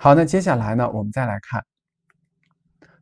好，那接下来呢，我们再来看，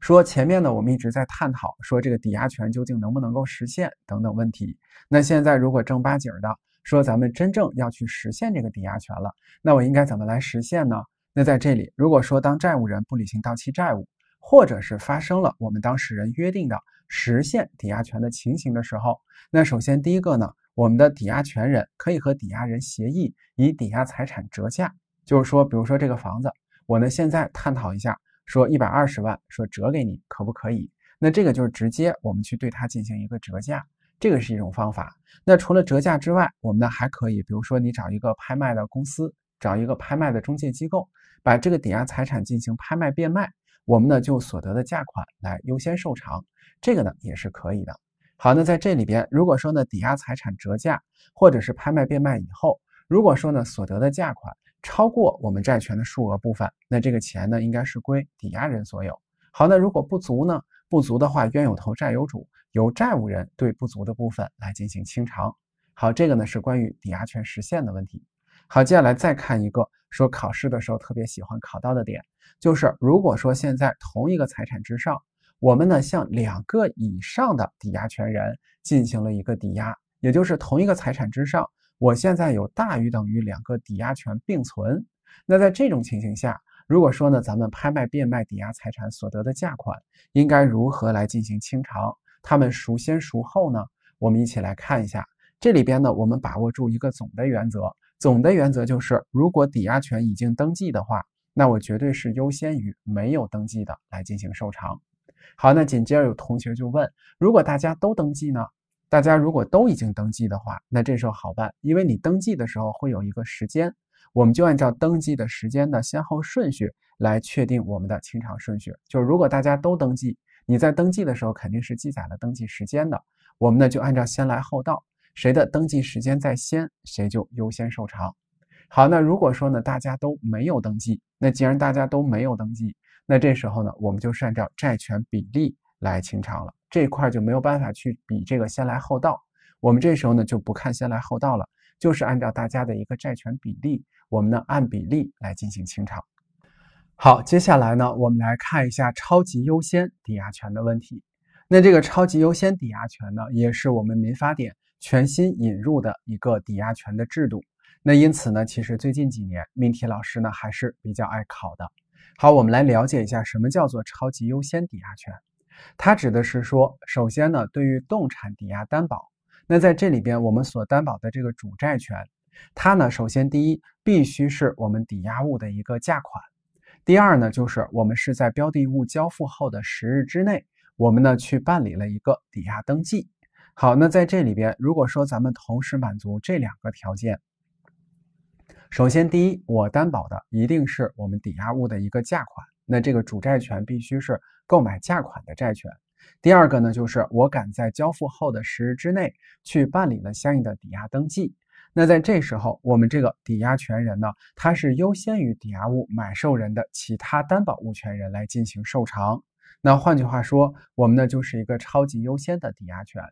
说前面呢，我们一直在探讨说这个抵押权究竟能不能够实现等等问题。那现在如果正八经儿的说，咱们真正要去实现这个抵押权了，那我应该怎么来实现呢？那在这里，如果说当债务人不履行到期债务，或者是发生了我们当事人约定的实现抵押权的情形的时候，那首先第一个呢，我们的抵押权人可以和抵押人协议以抵押财产折价，就是说，比如说这个房子。我呢，现在探讨一下，说一百二十万，说折给你可不可以？那这个就是直接我们去对它进行一个折价，这个是一种方法。那除了折价之外，我们呢还可以，比如说你找一个拍卖的公司，找一个拍卖的中介机构，把这个抵押财产进行拍卖变卖，我们呢就所得的价款来优先受偿，这个呢也是可以的。好，那在这里边，如果说呢抵押财产折价或者是拍卖变卖以后，如果说呢所得的价款，超过我们债权的数额部分，那这个钱呢，应该是归抵押人所有。好，那如果不足呢？不足的话，冤有头债有主，由债务人对不足的部分来进行清偿。好，这个呢是关于抵押权实现的问题。好，接下来再看一个，说考试的时候特别喜欢考到的点，就是如果说现在同一个财产之上，我们呢向两个以上的抵押权人进行了一个抵押，也就是同一个财产之上。我现在有大于等于两个抵押权并存，那在这种情形下，如果说呢，咱们拍卖变卖抵押财产所得的价款，应该如何来进行清偿？他们孰先孰后呢？我们一起来看一下。这里边呢，我们把握住一个总的原则，总的原则就是，如果抵押权已经登记的话，那我绝对是优先于没有登记的来进行受偿。好，那紧接着有同学就问，如果大家都登记呢？大家如果都已经登记的话，那这时候好办，因为你登记的时候会有一个时间，我们就按照登记的时间的先后顺序来确定我们的清偿顺序。就是如果大家都登记，你在登记的时候肯定是记载了登记时间的，我们呢就按照先来后到，谁的登记时间在先，谁就优先受偿。好，那如果说呢大家都没有登记，那既然大家都没有登记，那这时候呢我们就是按照债权比例来清偿了。这块就没有办法去比这个先来后到，我们这时候呢就不看先来后到了，就是按照大家的一个债权比例，我们呢按比例来进行清偿。好，接下来呢我们来看一下超级优先抵押权的问题。那这个超级优先抵押权呢，也是我们民法典全新引入的一个抵押权的制度。那因此呢，其实最近几年命题老师呢还是比较爱考的。好，我们来了解一下什么叫做超级优先抵押权。它指的是说，首先呢，对于动产抵押担保，那在这里边我们所担保的这个主债权，它呢，首先第一必须是我们抵押物的一个价款；第二呢，就是我们是在标的物交付后的十日之内，我们呢去办理了一个抵押登记。好，那在这里边，如果说咱们同时满足这两个条件，首先第一，我担保的一定是我们抵押物的一个价款。那这个主债权必须是购买价款的债权。第二个呢，就是我敢在交付后的十日之内去办理了相应的抵押登记。那在这时候，我们这个抵押权人呢，他是优先于抵押物买受人的其他担保物权人来进行受偿。那换句话说，我们呢就是一个超级优先的抵押权，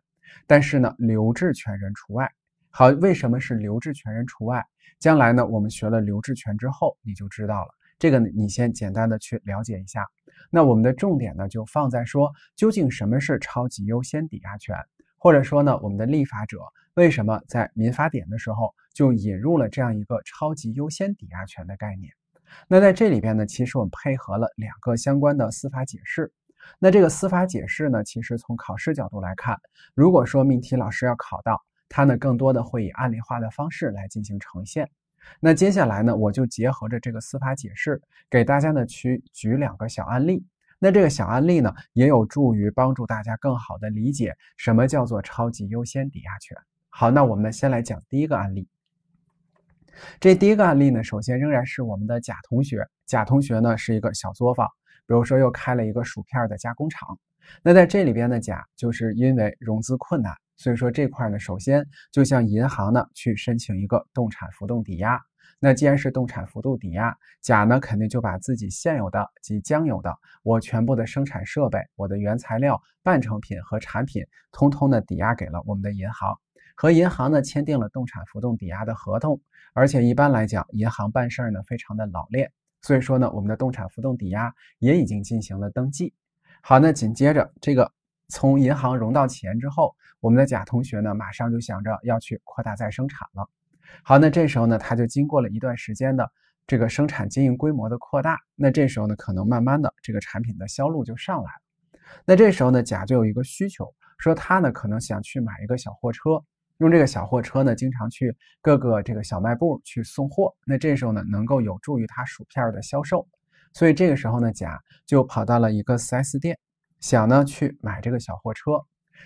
但是呢，留置权人除外。好，为什么是留置权人除外？将来呢，我们学了留置权之后，你就知道了。这个呢，你先简单的去了解一下。那我们的重点呢，就放在说究竟什么是超级优先抵押权，或者说呢，我们的立法者为什么在民法典的时候就引入了这样一个超级优先抵押权的概念？那在这里边呢，其实我们配合了两个相关的司法解释。那这个司法解释呢，其实从考试角度来看，如果说命题老师要考到它呢，更多的会以案例化的方式来进行呈现。那接下来呢，我就结合着这个司法解释，给大家呢去举两个小案例。那这个小案例呢，也有助于帮助大家更好的理解什么叫做超级优先抵押权。好，那我们呢先来讲第一个案例。这第一个案例呢，首先仍然是我们的甲同学。甲同学呢是一个小作坊，比如说又开了一个薯片的加工厂。那在这里边呢，甲就是因为融资困难，所以说这块呢，首先就向银行呢去申请一个动产浮动抵押。那既然是动产浮动抵押，甲呢肯定就把自己现有的及将有的我全部的生产设备、我的原材料、半成品和产品，通通的抵押给了我们的银行，和银行呢签订了动产浮动抵押的合同。而且一般来讲，银行办事儿呢非常的老练，所以说呢，我们的动产浮动抵押也已经进行了登记。好，那紧接着这个从银行融到钱之后，我们的甲同学呢，马上就想着要去扩大再生产了。好，那这时候呢，他就经过了一段时间的这个生产经营规模的扩大，那这时候呢，可能慢慢的这个产品的销路就上来了。那这时候呢，甲就有一个需求，说他呢可能想去买一个小货车，用这个小货车呢经常去各个这个小卖部去送货。那这时候呢，能够有助于他薯片的销售。所以这个时候呢，甲就跑到了一个四 S 店，想呢去买这个小货车。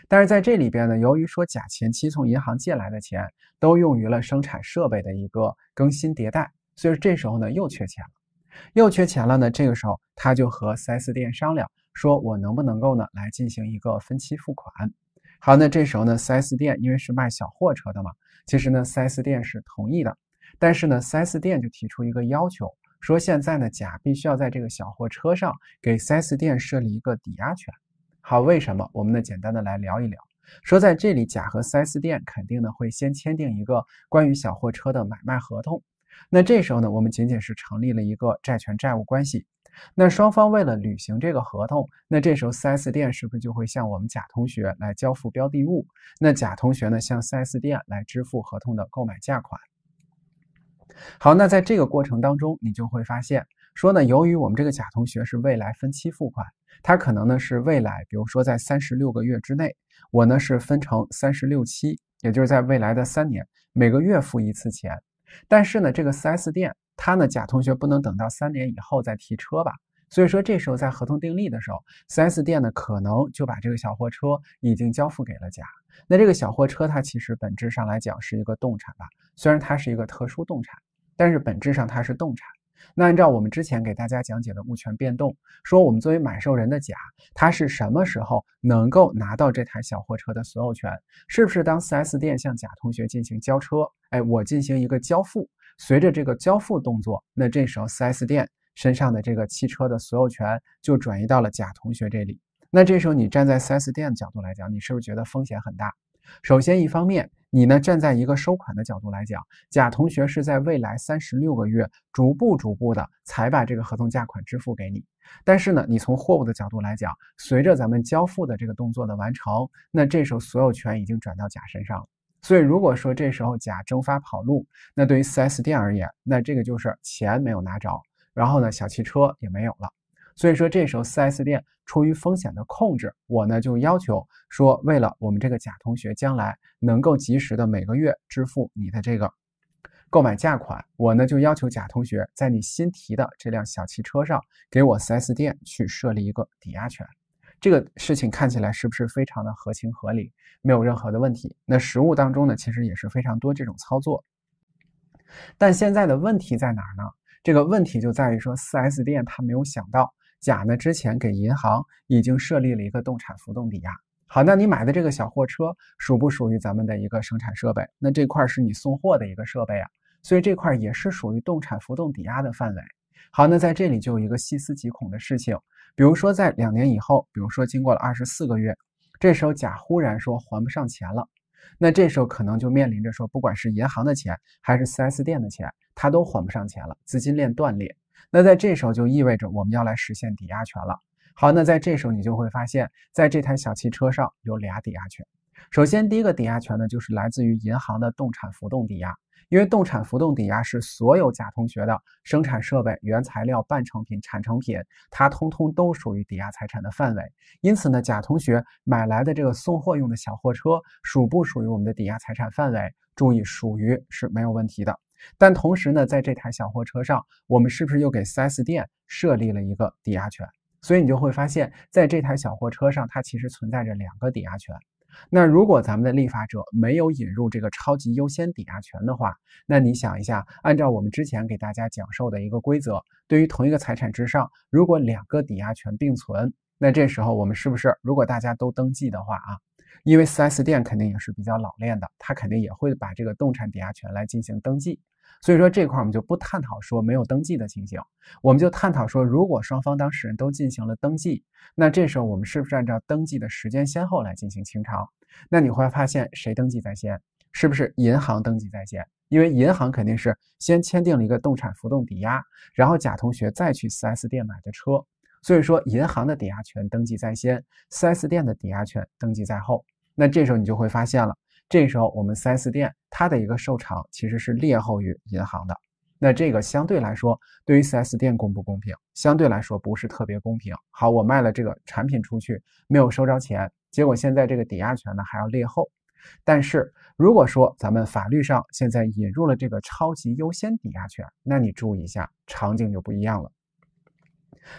但是在这里边呢，由于说甲前期从银行借来的钱都用于了生产设备的一个更新迭代，所以说这时候呢又缺钱了，又缺钱了呢。这个时候他就和四 S 店商量，说我能不能够呢来进行一个分期付款？好，那这时候呢，四 S 店因为是卖小货车的嘛，其实呢四 S 店是同意的，但是呢四 S 店就提出一个要求。说现在呢，甲必须要在这个小货车上给 4S 店设立一个抵押权。好，为什么？我们呢简单的来聊一聊。说在这里，甲和 4S 店肯定呢会先签订一个关于小货车的买卖合同。那这时候呢，我们仅仅是成立了一个债权债务关系。那双方为了履行这个合同，那这时候 4S 店是不是就会向我们甲同学来交付标的物？那甲同学呢，向 4S 店来支付合同的购买价款？好，那在这个过程当中，你就会发现，说呢，由于我们这个甲同学是未来分期付款，他可能呢是未来，比如说在三十六个月之内，我呢是分成三十六期，也就是在未来的三年，每个月付一次钱。但是呢，这个 4S 店，他呢，甲同学不能等到三年以后再提车吧？所以说，这时候在合同订立的时候，4S 店呢可能就把这个小货车已经交付给了甲。那这个小货车它其实本质上来讲是一个动产吧，虽然它是一个特殊动产。但是本质上它是动产。那按照我们之前给大家讲解的物权变动，说我们作为买受人的甲，他是什么时候能够拿到这台小货车的所有权？是不是当四 S 店向甲同学进行交车？哎，我进行一个交付，随着这个交付动作，那这时候四 S 店身上的这个汽车的所有权就转移到了甲同学这里。那这时候你站在四 S 店的角度来讲，你是不是觉得风险很大？首先一方面。你呢，站在一个收款的角度来讲，甲同学是在未来三十六个月逐步逐步的才把这个合同价款支付给你。但是呢，你从货物的角度来讲，随着咱们交付的这个动作的完成，那这时候所有权已经转到甲身上了。所以如果说这时候甲蒸发跑路，那对于 4S 店而言，那这个就是钱没有拿着，然后呢，小汽车也没有了。所以说，这时候 4S 店出于风险的控制，我呢就要求说，为了我们这个甲同学将来能够及时的每个月支付你的这个购买价款，我呢就要求甲同学在你新提的这辆小汽车上给我 4S 店去设立一个抵押权。这个事情看起来是不是非常的合情合理，没有任何的问题？那实务当中呢，其实也是非常多这种操作。但现在的问题在哪儿呢？这个问题就在于说，4S 店他没有想到。甲呢之前给银行已经设立了一个动产浮动抵押。好，那你买的这个小货车属不属于咱们的一个生产设备？那这块是你送货的一个设备啊，所以这块也是属于动产浮动抵押的范围。好，那在这里就有一个细思极恐的事情，比如说在两年以后，比如说经过了二十四个月，这时候甲忽然说还不上钱了，那这时候可能就面临着说，不管是银行的钱还是四 S 店的钱，他都还不上钱了，资金链断裂。那在这时候就意味着我们要来实现抵押权了。好，那在这时候你就会发现，在这台小汽车上有俩抵押权。首先，第一个抵押权呢，就是来自于银行的动产浮动抵押，因为动产浮动抵押是所有甲同学的生产设备、原材料、半成品、产成品，它通通都属于抵押财产的范围。因此呢，甲同学买来的这个送货用的小货车属不属于我们的抵押财产范围？注意，属于是没有问题的。但同时呢，在这台小货车上，我们是不是又给 4S 店设立了一个抵押权？所以你就会发现，在这台小货车上，它其实存在着两个抵押权。那如果咱们的立法者没有引入这个超级优先抵押权的话，那你想一下，按照我们之前给大家讲授的一个规则，对于同一个财产之上，如果两个抵押权并存，那这时候我们是不是，如果大家都登记的话啊？因为 4S 店肯定也是比较老练的，他肯定也会把这个动产抵押权来进行登记，所以说这块我们就不探讨说没有登记的情形，我们就探讨说如果双方当事人都进行了登记，那这时候我们是不是按照登记的时间先后来进行清偿？那你会发现谁登记在先？是不是银行登记在先？因为银行肯定是先签订了一个动产浮动抵押，然后甲同学再去 4S 店买的车。所以说，银行的抵押权登记在先，4S 店的抵押权登记在后。那这时候你就会发现了，这时候我们 4S 店它的一个受偿其实是劣后于银行的。那这个相对来说，对于 4S 店公不公平，相对来说不是特别公平。好，我卖了这个产品出去，没有收着钱，结果现在这个抵押权呢还要劣后。但是如果说咱们法律上现在引入了这个超级优先抵押权，那你注意一下，场景就不一样了。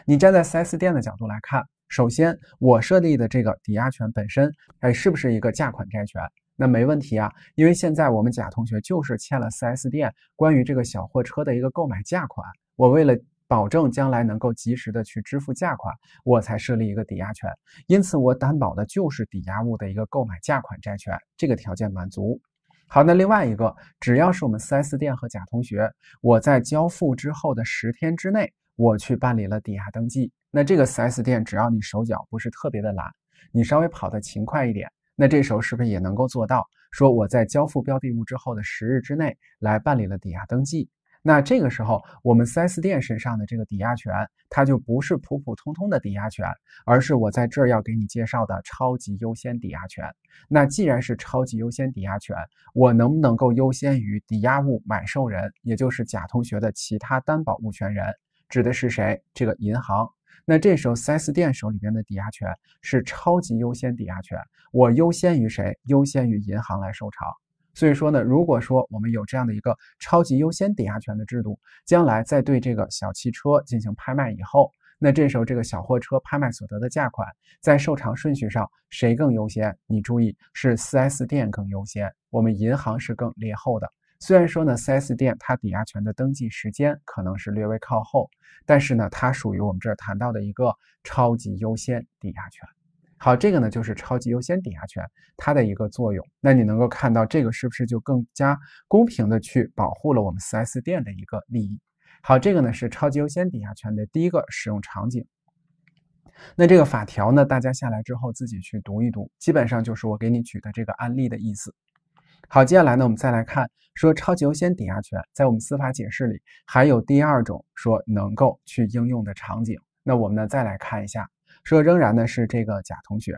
你站在 4S 店的角度来看，首先我设立的这个抵押权本身，哎，是不是一个价款债权？那没问题啊，因为现在我们贾同学就是欠了 4S 店关于这个小货车的一个购买价款，我为了保证将来能够及时的去支付价款，我才设立一个抵押权，因此我担保的就是抵押物的一个购买价款债权，这个条件满足。好，那另外一个，只要是我们 4S 店和贾同学，我在交付之后的十天之内。我去办理了抵押登记，那这个 4S 店，只要你手脚不是特别的懒，你稍微跑得勤快一点，那这时候是不是也能够做到？说我在交付标的物之后的十日之内来办理了抵押登记，那这个时候我们 4S 店身上的这个抵押权，它就不是普普通通的抵押权，而是我在这儿要给你介绍的超级优先抵押权。那既然是超级优先抵押权，我能不能够优先于抵押物买受人，也就是甲同学的其他担保物权人？指的是谁？这个银行。那这时候 4S 店手里边的抵押权是超级优先抵押权，我优先于谁？优先于银行来受偿。所以说呢，如果说我们有这样的一个超级优先抵押权的制度，将来在对这个小汽车进行拍卖以后，那这时候这个小货车拍卖所得的价款，在受偿顺序上谁更优先？你注意，是 4S 店更优先，我们银行是更劣后的。虽然说呢，4S 店它抵押权的登记时间可能是略微靠后，但是呢，它属于我们这儿谈到的一个超级优先抵押权。好，这个呢就是超级优先抵押权它的一个作用。那你能够看到这个是不是就更加公平的去保护了我们 4S 店的一个利益？好，这个呢是超级优先抵押权的第一个使用场景。那这个法条呢，大家下来之后自己去读一读，基本上就是我给你举的这个案例的意思。好，接下来呢，我们再来看说超级优先抵押权在我们司法解释里还有第二种说能够去应用的场景。那我们呢再来看一下，说仍然呢是这个甲同学，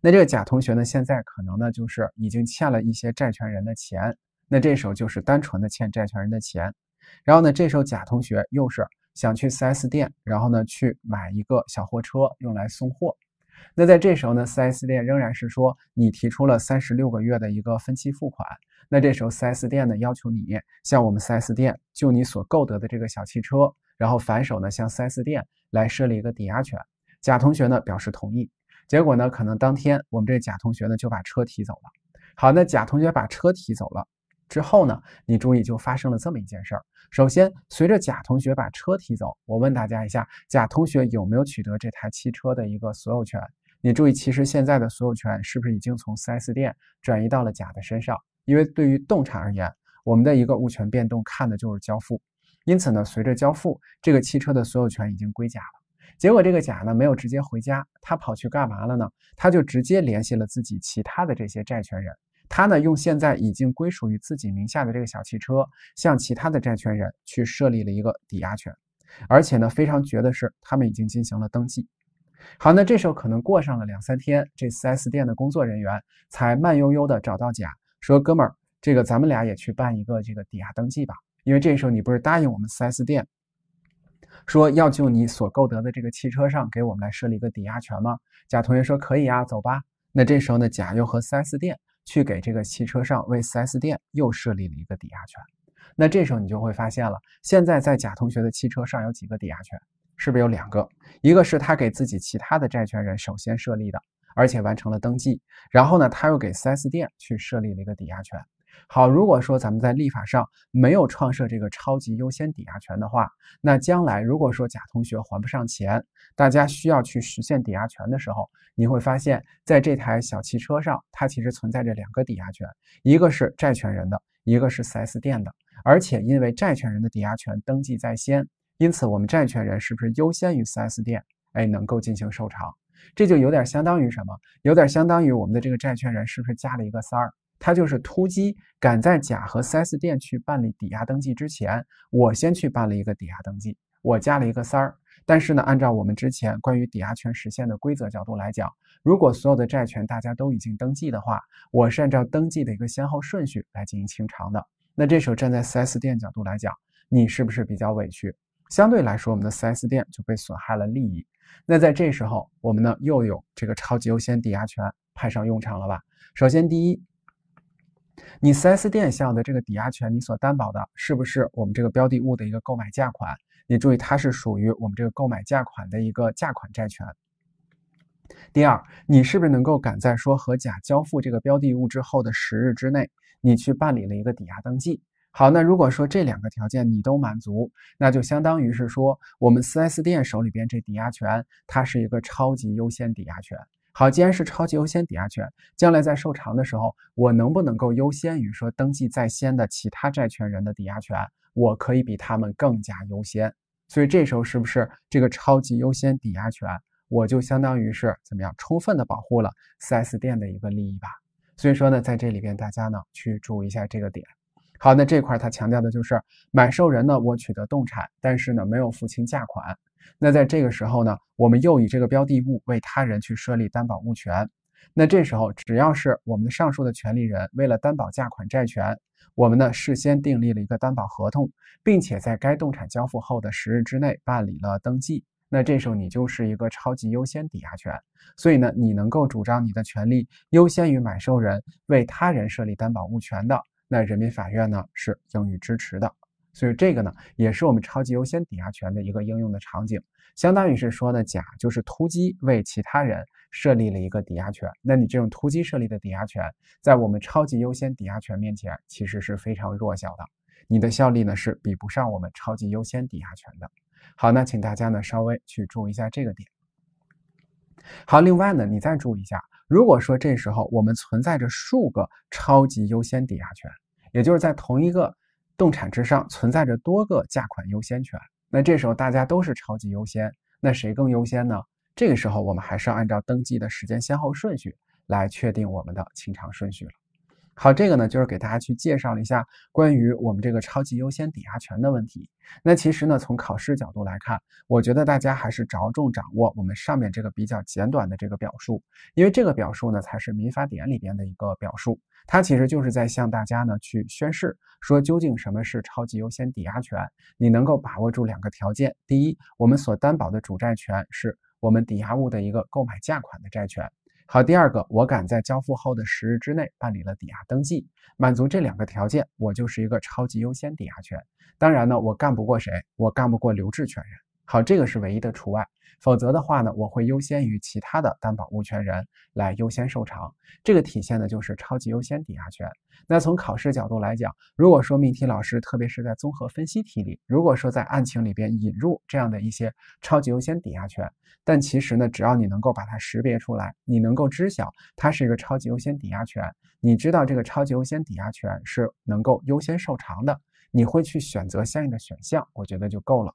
那这个甲同学呢现在可能呢就是已经欠了一些债权人的钱，那这时候就是单纯的欠债权人的钱，然后呢这时候甲同学又是想去 4S 店，然后呢去买一个小货车用来送货。那在这时候呢，四 S 店仍然是说你提出了三十六个月的一个分期付款，那这时候四 S 店呢要求你，向我们四 S 店就你所购得的这个小汽车，然后反手呢向四 S 店来设立一个抵押权。甲同学呢表示同意，结果呢可能当天我们这甲同学呢就把车提走了。好，那甲同学把车提走了之后呢，你注意就发生了这么一件事儿。首先，随着甲同学把车提走，我问大家一下，甲同学有没有取得这台汽车的一个所有权？你注意，其实现在的所有权是不是已经从 4S 店转移到了甲的身上？因为对于动产而言，我们的一个物权变动看的就是交付。因此呢，随着交付，这个汽车的所有权已经归甲了。结果这个甲呢没有直接回家，他跑去干嘛了呢？他就直接联系了自己其他的这些债权人。他呢，用现在已经归属于自己名下的这个小汽车，向其他的债权人去设立了一个抵押权，而且呢，非常绝的是，他们已经进行了登记。好，那这时候可能过上了两三天，这 4S 店的工作人员才慢悠悠的找到甲，说：“哥们儿，这个咱们俩也去办一个这个抵押登记吧，因为这时候你不是答应我们 4S 店，说要就你所购得的这个汽车上给我们来设立一个抵押权吗？”甲同学说：“可以啊，走吧。”那这时候呢，甲又和 4S 店。去给这个汽车上为 4S 店又设立了一个抵押权，那这时候你就会发现了，现在在贾同学的汽车上有几个抵押权，是不是有两个？一个是他给自己其他的债权人首先设立的，而且完成了登记，然后呢，他又给 4S 店去设立了一个抵押权。好，如果说咱们在立法上没有创设这个超级优先抵押权的话，那将来如果说甲同学还不上钱，大家需要去实现抵押权的时候，你会发现，在这台小汽车上，它其实存在着两个抵押权，一个是债权人的，一个是四 S 店的。而且因为债权人的抵押权登记在先，因此我们债权人是不是优先于四 S 店？哎，能够进行受偿，这就有点相当于什么？有点相当于我们的这个债权人是不是加了一个三儿？他就是突击赶在甲和 4S 店去办理抵押登记之前，我先去办了一个抵押登记，我加了一个三儿。但是呢，按照我们之前关于抵押权实现的规则角度来讲，如果所有的债权大家都已经登记的话，我是按照登记的一个先后顺序来进行清偿的。那这时候站在 4S 店角度来讲，你是不是比较委屈？相对来说，我们的 4S 店就被损害了利益。那在这时候，我们呢又有这个超级优先抵押权派上用场了吧？首先，第一。你 4S 店向的这个抵押权，你所担保的是不是我们这个标的物的一个购买价款？你注意，它是属于我们这个购买价款的一个价款债权。第二，你是不是能够赶在说和甲交付这个标的物之后的十日之内，你去办理了一个抵押登记？好，那如果说这两个条件你都满足，那就相当于是说，我们 4S 店手里边这抵押权，它是一个超级优先抵押权。好，既然是超级优先抵押权，将来在受偿的时候，我能不能够优先于说登记在先的其他债权人的抵押权？我可以比他们更加优先。所以这时候是不是这个超级优先抵押权，我就相当于是怎么样，充分的保护了四 S 店的一个利益吧？所以说呢，在这里边大家呢去注意一下这个点。好，那这块他强调的就是买受人呢，我取得动产，但是呢没有付清价款。那在这个时候呢，我们又以这个标的物为他人去设立担保物权。那这时候，只要是我们的上述的权利人为了担保价款债权，我们呢事先订立了一个担保合同，并且在该动产交付后的十日之内办理了登记。那这时候你就是一个超级优先抵押权，所以呢，你能够主张你的权利优先于买受人为他人设立担保物权的。在人民法院呢是应予支持的，所以这个呢也是我们超级优先抵押权的一个应用的场景，相当于是说呢，甲就是突击为其他人设立了一个抵押权，那你这种突击设立的抵押权，在我们超级优先抵押权面前其实是非常弱小的，你的效力呢是比不上我们超级优先抵押权的。好，那请大家呢稍微去注意一下这个点。好，另外呢，你再注意一下，如果说这时候我们存在着数个超级优先抵押权。也就是在同一个动产之上存在着多个价款优先权，那这时候大家都是超级优先，那谁更优先呢？这个时候我们还是要按照登记的时间先后顺序来确定我们的清偿顺序了。好，这个呢就是给大家去介绍了一下关于我们这个超级优先抵押权的问题。那其实呢，从考试角度来看，我觉得大家还是着重掌握我们上面这个比较简短的这个表述，因为这个表述呢才是民法典里边的一个表述，它其实就是在向大家呢去宣示，说究竟什么是超级优先抵押权。你能够把握住两个条件：第一，我们所担保的主债权是我们抵押物的一个购买价款的债权。好，第二个，我赶在交付后的十日之内办理了抵押登记，满足这两个条件，我就是一个超级优先抵押权。当然呢，我干不过谁，我干不过留置权人。好，这个是唯一的除外，否则的话呢，我会优先于其他的担保物权人来优先受偿。这个体现的就是超级优先抵押权。那从考试角度来讲，如果说命题老师，特别是在综合分析题里，如果说在案情里边引入这样的一些超级优先抵押权，但其实呢，只要你能够把它识别出来，你能够知晓它是一个超级优先抵押权，你知道这个超级优先抵押权是能够优先受偿的，你会去选择相应的选项，我觉得就够了。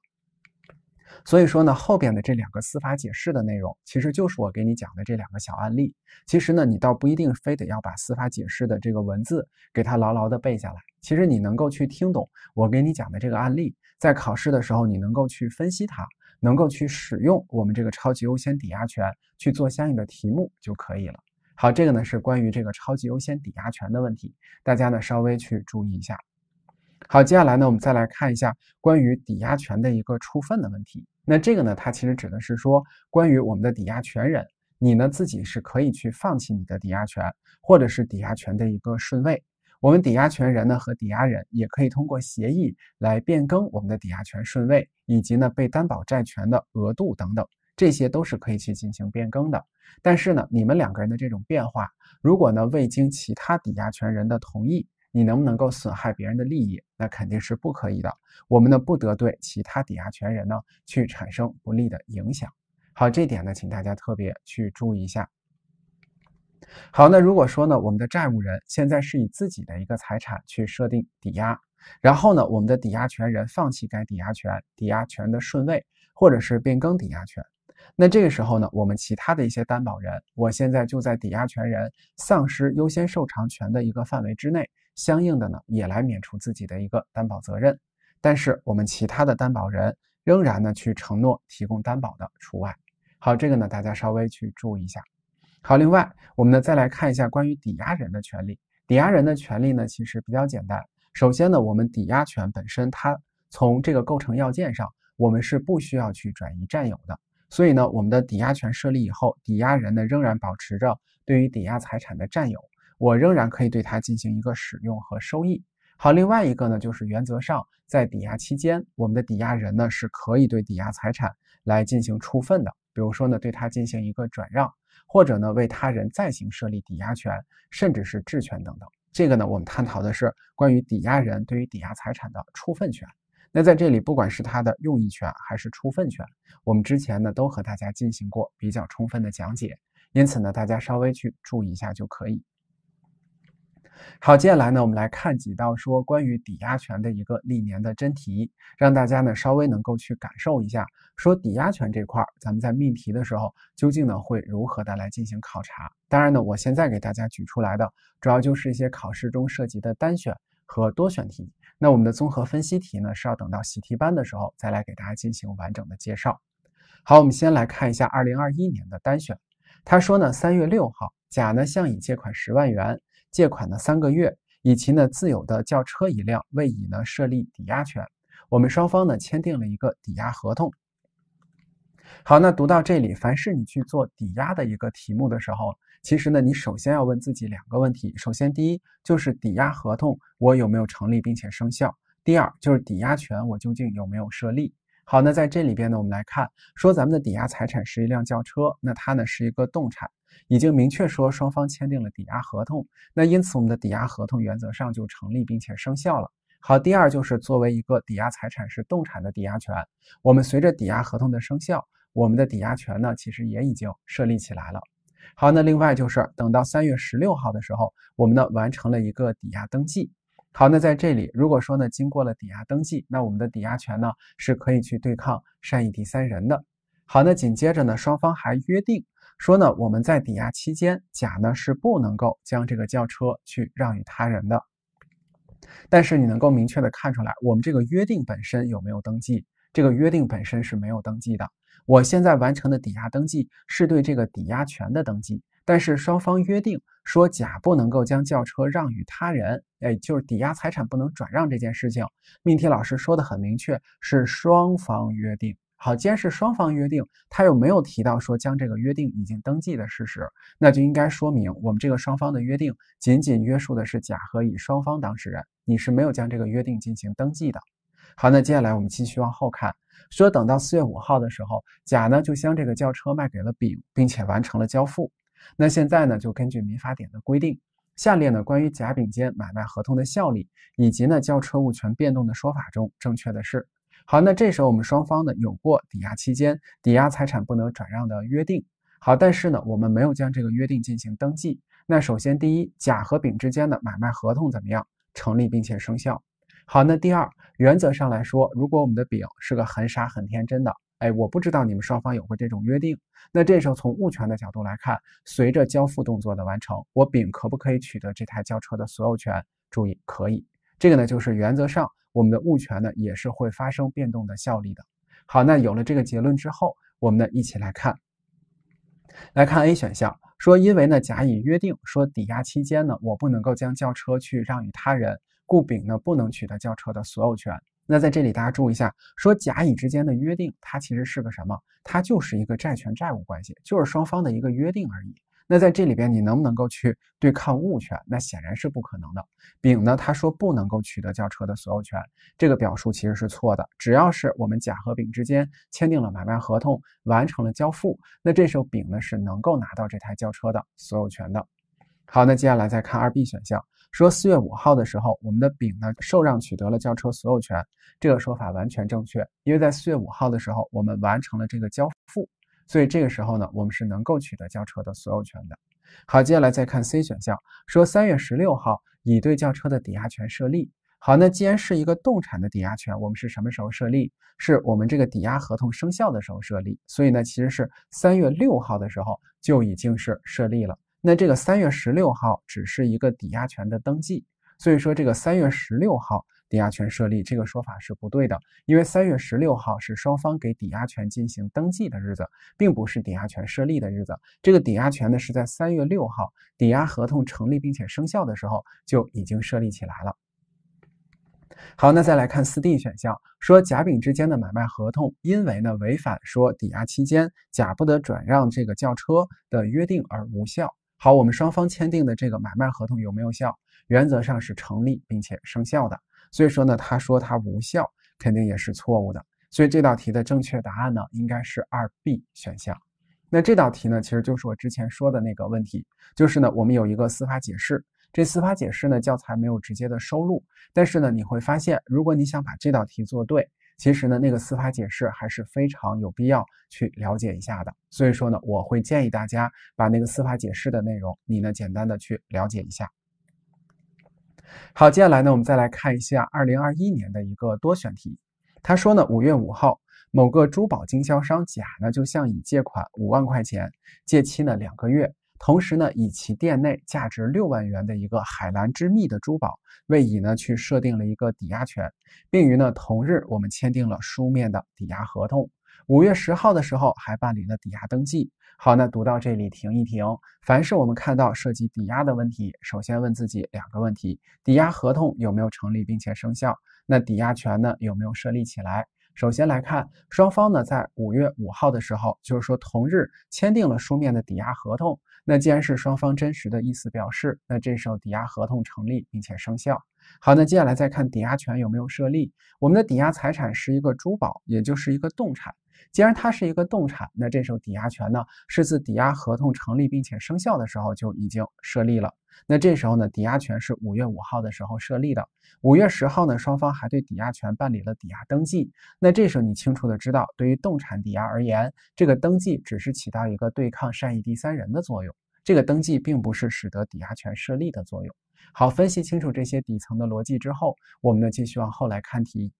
所以说呢，后边的这两个司法解释的内容，其实就是我给你讲的这两个小案例。其实呢，你倒不一定非得要把司法解释的这个文字给它牢牢的背下来。其实你能够去听懂我给你讲的这个案例，在考试的时候你能够去分析它，能够去使用我们这个超级优先抵押权去做相应的题目就可以了。好，这个呢是关于这个超级优先抵押权的问题，大家呢稍微去注意一下。好，接下来呢，我们再来看一下关于抵押权的一个处分的问题。那这个呢，它其实指的是说，关于我们的抵押权人，你呢自己是可以去放弃你的抵押权，或者是抵押权的一个顺位。我们抵押权人呢和抵押人也可以通过协议来变更我们的抵押权顺位，以及呢被担保债权的额度等等，这些都是可以去进行变更的。但是呢，你们两个人的这种变化，如果呢未经其他抵押权人的同意，你能不能够损害别人的利益？那肯定是不可以的。我们呢，不得对其他抵押权人呢去产生不利的影响。好，这点呢，请大家特别去注意一下。好，那如果说呢，我们的债务人现在是以自己的一个财产去设定抵押，然后呢，我们的抵押权人放弃该抵押权、抵押权的顺位，或者是变更抵押权，那这个时候呢，我们其他的一些担保人，我现在就在抵押权人丧失优先受偿权的一个范围之内。相应的呢，也来免除自己的一个担保责任，但是我们其他的担保人仍然呢去承诺提供担保的除外。好，这个呢大家稍微去注意一下。好，另外我们呢再来看一下关于抵押人的权利。抵押人的权利呢其实比较简单。首先呢，我们抵押权本身它从这个构成要件上，我们是不需要去转移占有的，所以呢我们的抵押权设立以后，抵押人呢仍然保持着对于抵押财产的占有。我仍然可以对它进行一个使用和收益。好，另外一个呢，就是原则上在抵押期间，我们的抵押人呢是可以对抵押财产来进行处分的。比如说呢，对它进行一个转让，或者呢为他人再行设立抵押权，甚至是质权等等。这个呢，我们探讨的是关于抵押人对于抵押财产的处分权。那在这里，不管是他的用益权还是处分权，我们之前呢都和大家进行过比较充分的讲解，因此呢，大家稍微去注意一下就可以。好，接下来呢，我们来看几道说关于抵押权的一个历年的真题，让大家呢稍微能够去感受一下，说抵押权这块儿，咱们在命题的时候究竟呢会如何的来进行考察。当然呢，我现在给大家举出来的，主要就是一些考试中涉及的单选和多选题。那我们的综合分析题呢，是要等到习题班的时候再来给大家进行完整的介绍。好，我们先来看一下二零二一年的单选。他说呢，三月六号，甲呢向乙借款十万元。借款的三个月，以及呢自有的轿车一辆，为乙呢设立抵押权。我们双方呢签订了一个抵押合同。好，那读到这里，凡是你去做抵押的一个题目的时候，其实呢你首先要问自己两个问题：首先，第一就是抵押合同我有没有成立并且生效；第二就是抵押权我究竟有没有设立。好，那在这里边呢，我们来看说咱们的抵押财产是一辆轿车，那它呢是一个动产。已经明确说双方签订了抵押合同，那因此我们的抵押合同原则上就成立并且生效了。好，第二就是作为一个抵押财产是动产的抵押权，我们随着抵押合同的生效，我们的抵押权呢其实也已经设立起来了。好，那另外就是等到三月十六号的时候，我们呢完成了一个抵押登记。好，那在这里如果说呢经过了抵押登记，那我们的抵押权呢是可以去对抗善意第三人的。好，那紧接着呢双方还约定。说呢，我们在抵押期间，甲呢是不能够将这个轿车去让与他人的。但是你能够明确的看出来，我们这个约定本身有没有登记？这个约定本身是没有登记的。我现在完成的抵押登记是对这个抵押权的登记，但是双方约定说甲不能够将轿车让与他人，哎，就是抵押财产不能转让这件事情。命题老师说的很明确，是双方约定。好，既然是双方约定，他又没有提到说将这个约定已经登记的事实，那就应该说明我们这个双方的约定仅仅约束的是甲和乙双方当事人，你是没有将这个约定进行登记的。好，那接下来我们继续往后看，说等到四月五号的时候，甲呢就将这个轿车卖给了丙，并且完成了交付。那现在呢，就根据民法典的规定，下列呢关于甲丙间买卖合同的效力以及呢轿车物权变动的说法中，正确的是？好，那这时候我们双方呢有过抵押期间抵押财产不能转让的约定。好，但是呢，我们没有将这个约定进行登记。那首先，第一，甲和丙之间的买卖合同怎么样成立并且生效？好，那第二，原则上来说，如果我们的丙是个很傻很天真的，哎，我不知道你们双方有过这种约定。那这时候从物权的角度来看，随着交付动作的完成，我丙可不可以取得这台轿车的所有权？注意，可以。这个呢，就是原则上，我们的物权呢也是会发生变动的效力的。好，那有了这个结论之后，我们呢一起来看，来看 A 选项，说因为呢甲乙约定说抵押期间呢我不能够将轿车去让与他人，故丙呢不能取得轿车的所有权。那在这里大家注意一下，说甲乙之间的约定，它其实是个什么？它就是一个债权债务关系，就是双方的一个约定而已。那在这里边，你能不能够去对抗物权？那显然是不可能的。丙呢，他说不能够取得轿车的所有权，这个表述其实是错的。只要是我们甲和丙之间签订了买卖合同，完成了交付，那这时候丙呢是能够拿到这台轿车的所有权的。好，那接下来再看二 B 选项，说四月五号的时候，我们的丙呢受让取得了轿车所有权，这个说法完全正确。因为在四月五号的时候，我们完成了这个交付。所以这个时候呢，我们是能够取得轿车的所有权的。好，接下来再看 C 选项，说三月十六号乙对轿车的抵押权设立。好，那既然是一个动产的抵押权，我们是什么时候设立？是我们这个抵押合同生效的时候设立。所以呢，其实是三月六号的时候就已经是设立了。那这个三月十六号只是一个抵押权的登记，所以说这个三月十六号。抵押权设立这个说法是不对的，因为三月十六号是双方给抵押权进行登记的日子，并不是抵押权设立的日子。这个抵押权呢是在三月六号，抵押合同成立并且生效的时候就已经设立起来了。好，那再来看四 D 选项，说甲丙之间的买卖合同因为呢违反说抵押期间甲不得转让这个轿车的约定而无效。好，我们双方签订的这个买卖合同有没有效？原则上是成立并且生效的。所以说呢，他说他无效，肯定也是错误的。所以这道题的正确答案呢，应该是二 B 选项。那这道题呢，其实就是我之前说的那个问题，就是呢，我们有一个司法解释，这司法解释呢，教材没有直接的收录。但是呢，你会发现，如果你想把这道题做对，其实呢，那个司法解释还是非常有必要去了解一下的。所以说呢，我会建议大家把那个司法解释的内容，你呢，简单的去了解一下。好，接下来呢，我们再来看一下二零二一年的一个多选题。他说呢，五月五号，某个珠宝经销商甲呢，就向乙借款五万块钱，借期呢两个月，同时呢，以其店内价值六万元的一个“海蓝之蜜”的珠宝为乙呢去设定了一个抵押权，并于呢同日我们签订了书面的抵押合同。五月十号的时候，还办理了抵押登记。好，那读到这里停一停。凡是我们看到涉及抵押的问题，首先问自己两个问题：抵押合同有没有成立并且生效？那抵押权呢有没有设立起来？首先来看，双方呢在五月五号的时候，就是说同日签订了书面的抵押合同。那既然是双方真实的意思表示，那这时候抵押合同成立并且生效。好，那接下来再看抵押权有没有设立？我们的抵押财产是一个珠宝，也就是一个动产。既然它是一个动产，那这时候抵押权呢是自抵押合同成立并且生效的时候就已经设立了。那这时候呢，抵押权是五月五号的时候设立的。五月十号呢，双方还对抵押权办理了抵押登记。那这时候你清楚的知道，对于动产抵押而言，这个登记只是起到一个对抗善意第三人的作用，这个登记并不是使得抵押权设立的作用。好，分析清楚这些底层的逻辑之后，我们呢继续往后来看题。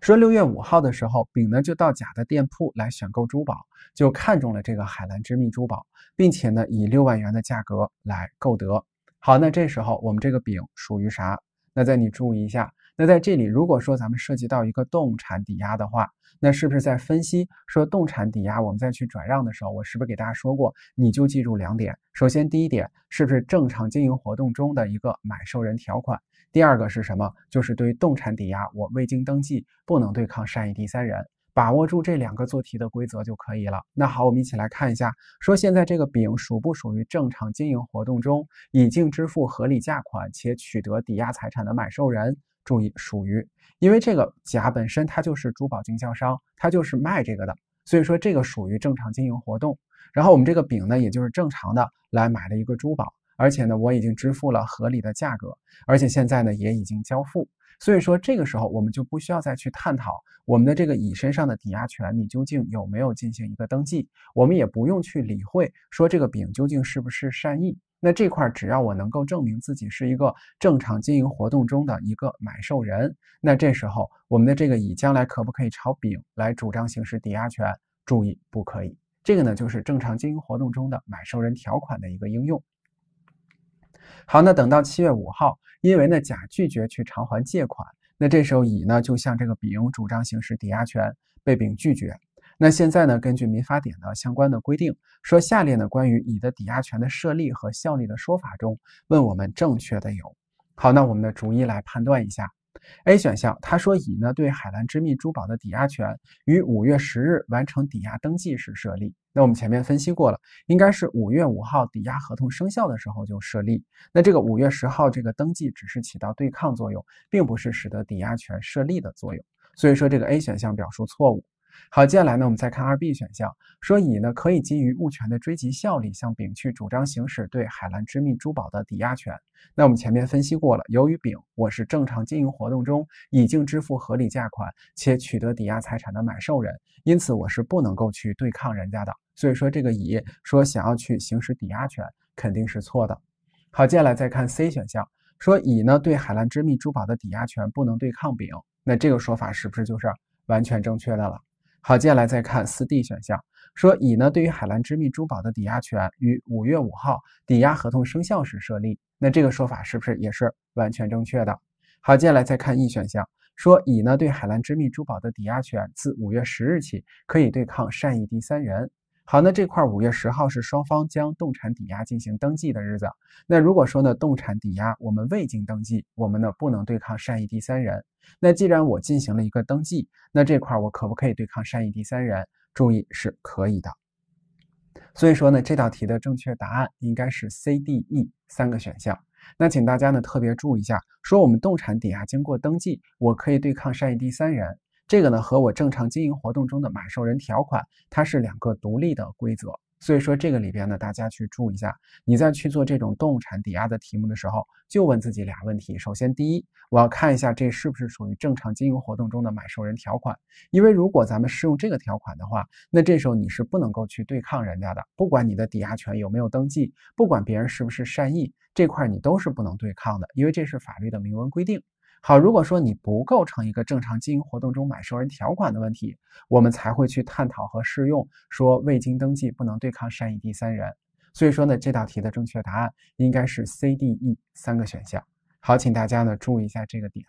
说六月五号的时候，丙呢就到甲的店铺来选购珠宝，就看中了这个海蓝之谜珠宝，并且呢以六万元的价格来购得。好，那这时候我们这个丙属于啥？那在你注意一下，那在这里如果说咱们涉及到一个动产抵押的话，那是不是在分析说动产抵押我们再去转让的时候，我是不是给大家说过？你就记住两点，首先第一点是不是正常经营活动中的一个买受人条款？第二个是什么？就是对于动产抵押，我未经登记不能对抗善意第三人。把握住这两个做题的规则就可以了。那好，我们一起来看一下，说现在这个丙属不属于正常经营活动中已经支付合理价款且取得抵押财产的买受人？注意，属于，因为这个甲本身他就是珠宝经销商，他就是卖这个的，所以说这个属于正常经营活动。然后我们这个丙呢，也就是正常的来买了一个珠宝。而且呢，我已经支付了合理的价格，而且现在呢也已经交付，所以说这个时候我们就不需要再去探讨我们的这个乙身上的抵押权，你究竟有没有进行一个登记，我们也不用去理会说这个丙究竟是不是善意。那这块只要我能够证明自己是一个正常经营活动中的一个买受人，那这时候我们的这个乙将来可不可以朝丙来主张行使抵押权？注意，不可以。这个呢就是正常经营活动中的买受人条款的一个应用。好，那等到七月五号，因为呢，甲拒绝去偿还借款，那这时候乙呢就向这个丙主张行使抵押权，被丙拒绝那现在呢，根据民法典的相关的规定，说下列呢关于乙的抵押权的设立和效力的说法中，问我们正确的有。好，那我们呢逐一来判断一下。A 选项，他说乙呢对海蓝之谜珠宝的抵押权于五月十日完成抵押登记时设立。那我们前面分析过了，应该是五月五号抵押合同生效的时候就设立。那这个五月十号这个登记只是起到对抗作用，并不是使得抵押权设立的作用。所以说这个 A 选项表述错误。好，接下来呢，我们再看二 B 选项，说乙呢可以基于物权的追及效力向丙去主张行使对海蓝之谜珠宝的抵押权。那我们前面分析过了，由于丙我是正常经营活动中已经支付合理价款且取得抵押财产的买受人，因此我是不能够去对抗人家的。所以说这个乙说想要去行使抵押权肯定是错的。好，接下来再看 C 选项，说乙呢对海蓝之谜珠宝的抵押权不能对抗丙，那这个说法是不是就是完全正确的了？好，接下来再看四 D 选项，说乙呢对于海蓝之谜珠宝的抵押权于五月五号抵押合同生效时设立，那这个说法是不是也是完全正确的？好，接下来再看 E 选项，说乙呢对海蓝之谜珠宝的抵押权自五月十日起可以对抗善意第三人。好，那这块五月十号是双方将动产抵押进行登记的日子。那如果说呢，动产抵押我们未经登记，我们呢不能对抗善意第三人。那既然我进行了一个登记，那这块我可不可以对抗善意第三人？注意，是可以的。所以说呢，这道题的正确答案应该是 C、D、E 三个选项。那请大家呢特别注意一下，说我们动产抵押经过登记，我可以对抗善意第三人。这个呢和我正常经营活动中的买受人条款，它是两个独立的规则，所以说这个里边呢，大家去注意一下。你在去做这种动产抵押的题目的时候，就问自己俩问题：首先，第一，我要看一下这是不是属于正常经营活动中的买受人条款，因为如果咱们适用这个条款的话，那这时候你是不能够去对抗人家的，不管你的抵押权有没有登记，不管别人是不是善意，这块你都是不能对抗的，因为这是法律的明文规定。好，如果说你不构成一个正常经营活动中买受人条款的问题，我们才会去探讨和适用说未经登记不能对抗善意第三人。所以说呢，这道题的正确答案应该是 C、D、E 三个选项。好，请大家呢注意一下这个点。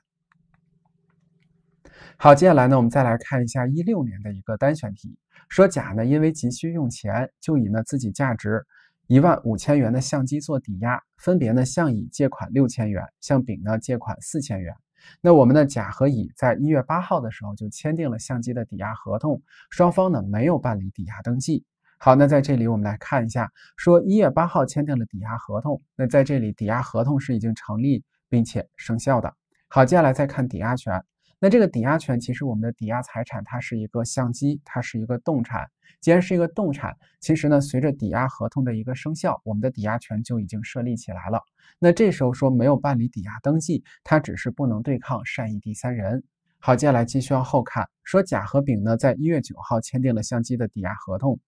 好，接下来呢，我们再来看一下一六年的一个单选题：说甲呢因为急需用钱，就以呢自己价值一万五千元的相机做抵押，分别呢向乙借款六千元，向丙呢借款四千元。那我们的甲和乙在一月八号的时候就签订了相机的抵押合同，双方呢没有办理抵押登记。好，那在这里我们来看一下，说一月八号签订了抵押合同，那在这里抵押合同是已经成立并且生效的。好，接下来再看抵押权。那这个抵押权，其实我们的抵押财产它是一个相机，它是一个动产。既然是一个动产，其实呢，随着抵押合同的一个生效，我们的抵押权就已经设立起来了。那这时候说没有办理抵押登记，它只是不能对抗善意第三人。好，接下来继续往后看，说甲和丙呢，在一月九号签订了相机的抵押合同，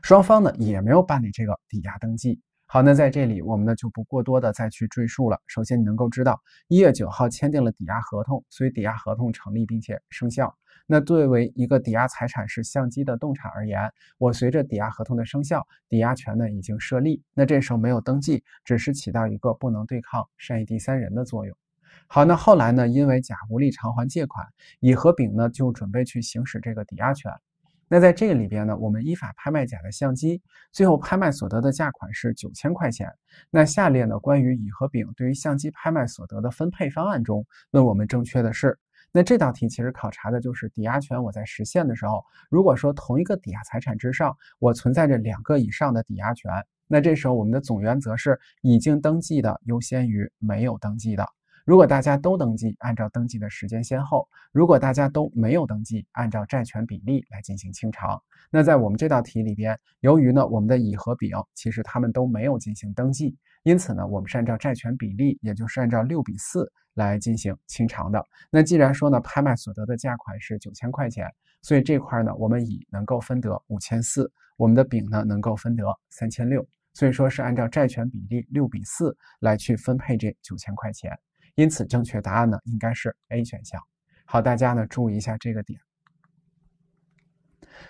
双方呢也没有办理这个抵押登记。好，那在这里我们呢就不过多的再去赘述了。首先，你能够知道一月九号签订了抵押合同，所以抵押合同成立并且生效。那作为一个抵押财产是相机的动产而言，我随着抵押合同的生效，抵押权呢已经设立。那这时候没有登记，只是起到一个不能对抗善意第三人的作用。好，那后来呢，因为甲无力偿还借款，乙和丙呢就准备去行使这个抵押权。那在这个里边呢，我们依法拍卖甲的相机，最后拍卖所得的价款是九千块钱。那下列呢，关于乙和丙对于相机拍卖所得的分配方案中，问我们正确的是？那这道题其实考察的就是抵押权，我在实现的时候，如果说同一个抵押财产之上，我存在着两个以上的抵押权，那这时候我们的总原则是，已经登记的优先于没有登记的。如果大家都登记，按照登记的时间先后；如果大家都没有登记，按照债权比例来进行清偿。那在我们这道题里边，由于呢我们的乙和丙其实他们都没有进行登记，因此呢我们是按照债权比例，也就是按照六比四来进行清偿的。那既然说呢拍卖所得的价款是九千块钱，所以这块呢我们乙能够分得五千四，我们的丙呢能够分得三千六，所以说是按照债权比例六比四来去分配这九千块钱。因此，正确答案呢应该是 A 选项。好，大家呢注意一下这个点。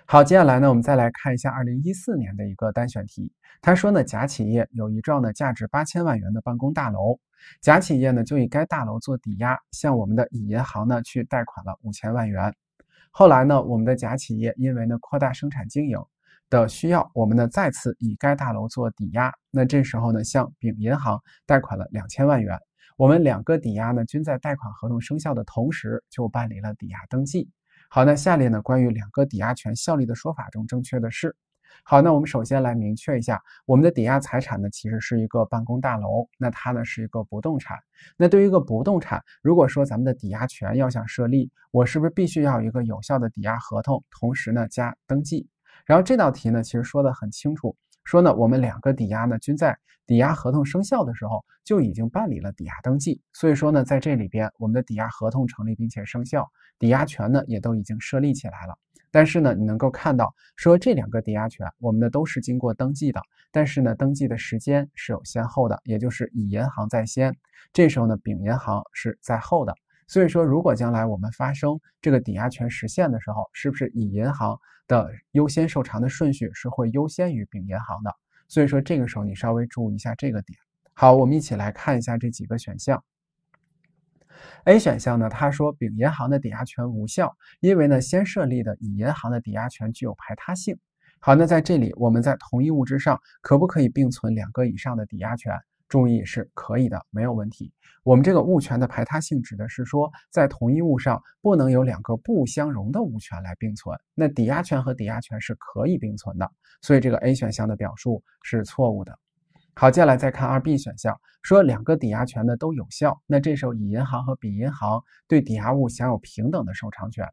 好，接下来呢，我们再来看一下二零一四年的一个单选题。他说呢，甲企业有一幢呢价值八千万元的办公大楼，甲企业呢就以该大楼做抵押，向我们的乙银行呢去贷款了五千万元。后来呢，我们的甲企业因为呢扩大生产经营的需要，我们呢再次以该大楼做抵押，那这时候呢向丙银行贷款了两千万元。我们两个抵押呢，均在贷款合同生效的同时就办理了抵押登记。好，那下列呢关于两个抵押权效力的说法中正确的是？好，那我们首先来明确一下，我们的抵押财产呢其实是一个办公大楼，那它呢是一个不动产。那对于一个不动产，如果说咱们的抵押权要想设立，我是不是必须要有一个有效的抵押合同，同时呢加登记？然后这道题呢其实说的很清楚。说呢，我们两个抵押呢，均在抵押合同生效的时候就已经办理了抵押登记，所以说呢，在这里边，我们的抵押合同成立并且生效，抵押权呢也都已经设立起来了。但是呢，你能够看到，说这两个抵押权，我们的都是经过登记的，但是呢，登记的时间是有先后的，也就是乙银行在先，这时候呢，丙银行是在后的。所以说，如果将来我们发生这个抵押权实现的时候，是不是乙银行的优先受偿的顺序是会优先于丙银行的？所以说，这个时候你稍微注意一下这个点。好，我们一起来看一下这几个选项。A 选项呢，他说丙银行的抵押权无效，因为呢先设立的乙银行的抵押权具有排他性。好，那在这里我们在同一物之上可不可以并存两个以上的抵押权？注意是可以的，没有问题。我们这个物权的排他性指的是说，在同一物上不能有两个不相容的物权来并存。那抵押权和抵押权是可以并存的，所以这个 A 选项的表述是错误的。好，接下来再看二 B 选项，说两个抵押权呢都有效，那这时候乙银行和丙银行对抵押物享有平等的受偿权。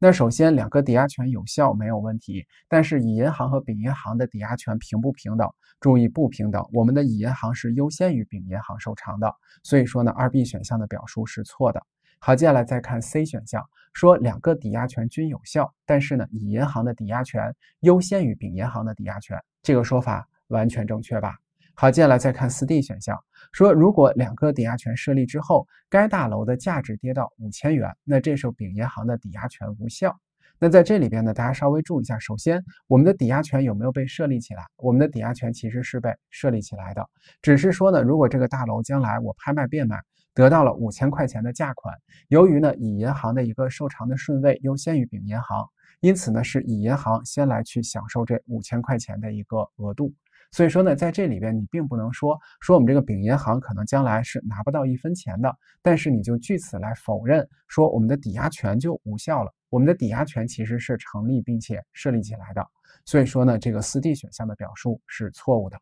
那首先，两个抵押权有效没有问题，但是乙银行和丙银行的抵押权平不平等？注意不平等，我们的乙银行是优先于丙银行受偿的，所以说呢，二 B 选项的表述是错的。好，接下来再看 C 选项，说两个抵押权均有效，但是呢，乙银行的抵押权优先于丙银行的抵押权，这个说法完全正确吧？好，接下来再看四 D 选项。说，如果两个抵押权设立之后，该大楼的价值跌到五千元，那这时候丙银行的抵押权无效。那在这里边呢，大家稍微注意一下，首先我们的抵押权有没有被设立起来？我们的抵押权其实是被设立起来的，只是说呢，如果这个大楼将来我拍卖变卖得到了五千块钱的价款，由于呢乙银行的一个受偿的顺位优先于丙银行，因此呢是乙银行先来去享受这五千块钱的一个额度。所以说呢，在这里边你并不能说说我们这个丙银行可能将来是拿不到一分钱的，但是你就据此来否认说我们的抵押权就无效了，我们的抵押权其实是成立并且设立起来的。所以说呢，这个四 D 选项的表述是错误的。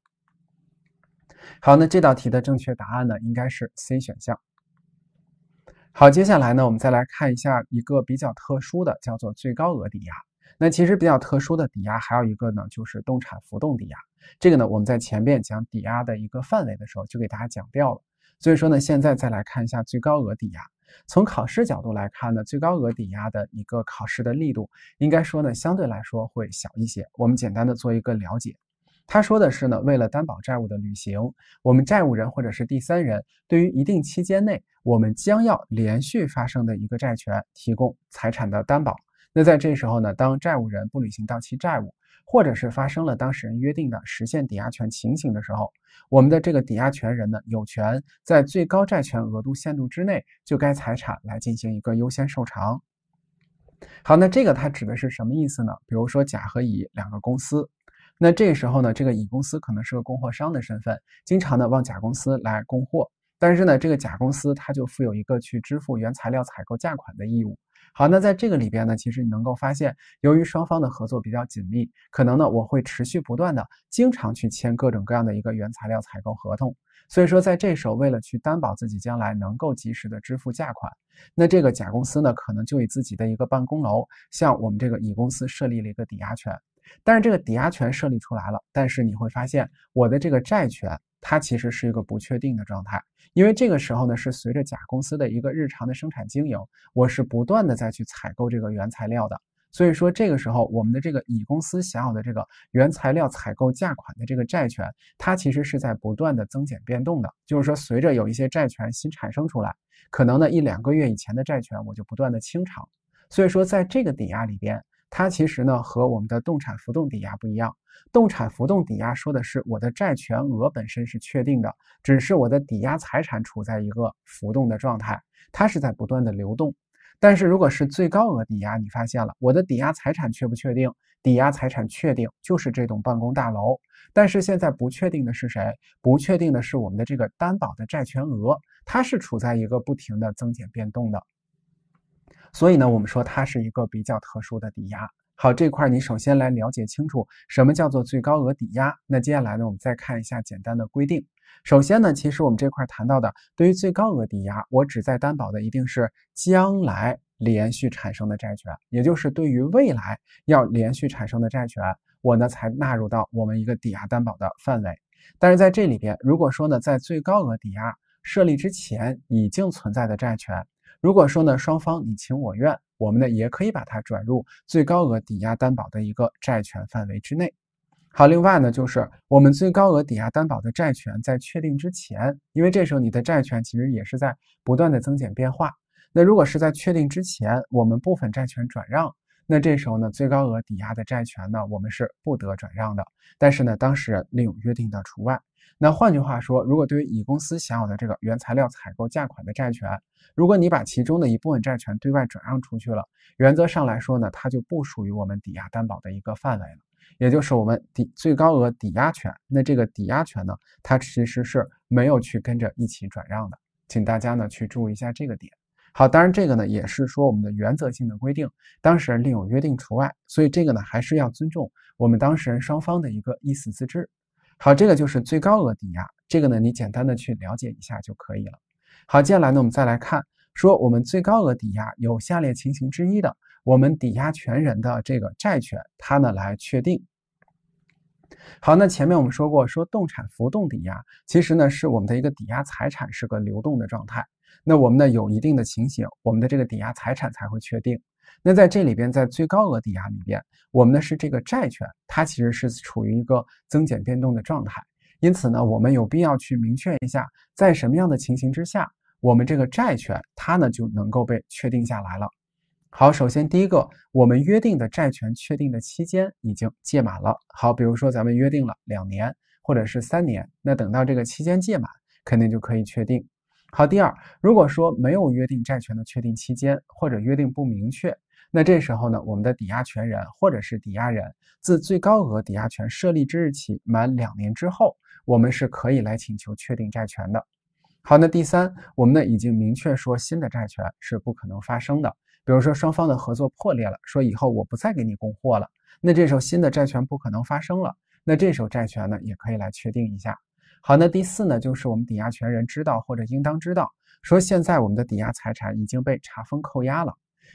好，那这道题的正确答案呢，应该是 C 选项。好，接下来呢，我们再来看一下一个比较特殊的，叫做最高额抵押。那其实比较特殊的抵押还有一个呢，就是动产浮动抵押。这个呢，我们在前面讲抵押的一个范围的时候就给大家讲掉了。所以说呢，现在再来看一下最高额抵押。从考试角度来看呢，最高额抵押的一个考试的力度应该说呢，相对来说会小一些。我们简单的做一个了解。他说的是呢，为了担保债务的履行，我们债务人或者是第三人对于一定期间内我们将要连续发生的一个债权提供财产的担保。那在这时候呢，当债务人不履行到期债务，或者是发生了当事人约定的实现抵押权情形的时候，我们的这个抵押权人呢，有权在最高债权额度限度之内就该财产来进行一个优先受偿。好，那这个它指的是什么意思呢？比如说甲和乙两个公司，那这时候呢，这个乙公司可能是个供货商的身份，经常呢往甲公司来供货，但是呢，这个甲公司它就负有一个去支付原材料采购价款的义务。好，那在这个里边呢，其实你能够发现，由于双方的合作比较紧密，可能呢我会持续不断的经常去签各种各样的一个原材料采购合同，所以说在这时候，为了去担保自己将来能够及时的支付价款，那这个甲公司呢，可能就以自己的一个办公楼向我们这个乙公司设立了一个抵押权，但是这个抵押权设立出来了，但是你会发现我的这个债权它其实是一个不确定的状态。因为这个时候呢，是随着甲公司的一个日常的生产经营，我是不断的再去采购这个原材料的，所以说这个时候我们的这个乙公司享有的这个原材料采购价款的这个债权，它其实是在不断的增减变动的，就是说随着有一些债权新产生出来，可能呢一两个月以前的债权我就不断的清偿，所以说在这个抵押里边。它其实呢和我们的动产浮动抵押不一样。动产浮动抵押说的是我的债权额本身是确定的，只是我的抵押财产处在一个浮动的状态，它是在不断的流动。但是如果是最高额抵押，你发现了我的抵押财产确不确定？抵押财产确定就是这栋办公大楼，但是现在不确定的是谁？不确定的是我们的这个担保的债权额，它是处在一个不停的增减变动的。所以呢，我们说它是一个比较特殊的抵押。好，这块儿你首先来了解清楚什么叫做最高额抵押。那接下来呢，我们再看一下简单的规定。首先呢，其实我们这块儿谈到的，对于最高额抵押，我旨在担保的一定是将来连续产生的债权，也就是对于未来要连续产生的债权，我呢才纳入到我们一个抵押担保的范围。但是在这里边，如果说呢，在最高额抵押设立之前已经存在的债权，如果说呢，双方你情我愿，我们呢也可以把它转入最高额抵押担保的一个债权范围之内。好，另外呢就是我们最高额抵押担保的债权在确定之前，因为这时候你的债权其实也是在不断的增减变化。那如果是在确定之前，我们部分债权转让。那这时候呢，最高额抵押的债权呢，我们是不得转让的。但是呢，当事人另有约定的除外。那换句话说，如果对于乙公司享有的这个原材料采购价款的债权，如果你把其中的一部分债权对外转让出去了，原则上来说呢，它就不属于我们抵押担保的一个范围了。也就是我们抵最高额抵押权，那这个抵押权呢，它其实是没有去跟着一起转让的。请大家呢去注意一下这个点。好，当然这个呢也是说我们的原则性的规定，当事人另有约定除外。所以这个呢还是要尊重我们当事人双方的一个意思自治。好，这个就是最高额抵押，这个呢你简单的去了解一下就可以了。好，接下来呢我们再来看，说我们最高额抵押有下列情形之一的，我们抵押权人的这个债权，它呢来确定。好，那前面我们说过，说动产浮动抵押，其实呢是我们的一个抵押财产是个流动的状态。那我们呢有一定的情形，我们的这个抵押财产才会确定。那在这里边，在最高额抵押里边，我们呢是这个债权，它其实是处于一个增减变动的状态。因此呢，我们有必要去明确一下，在什么样的情形之下，我们这个债权它呢就能够被确定下来了。好，首先第一个，我们约定的债权确定的期间已经届满了。好，比如说咱们约定了两年或者是三年，那等到这个期间届满，肯定就可以确定。好，第二，如果说没有约定债权的确定期间，或者约定不明确，那这时候呢，我们的抵押权人或者是抵押人，自最高额抵押权设立之日起满两年之后，我们是可以来请求确定债权的。好，那第三，我们呢已经明确说新的债权是不可能发生的。比如说双方的合作破裂了，说以后我不再给你供货了，那这时候新的债权不可能发生了，那这时候债权呢也可以来确定一下。好，那第四呢就是我们抵押权人知道或者应当知道，说现在我们的抵押财产已经被查封扣押了，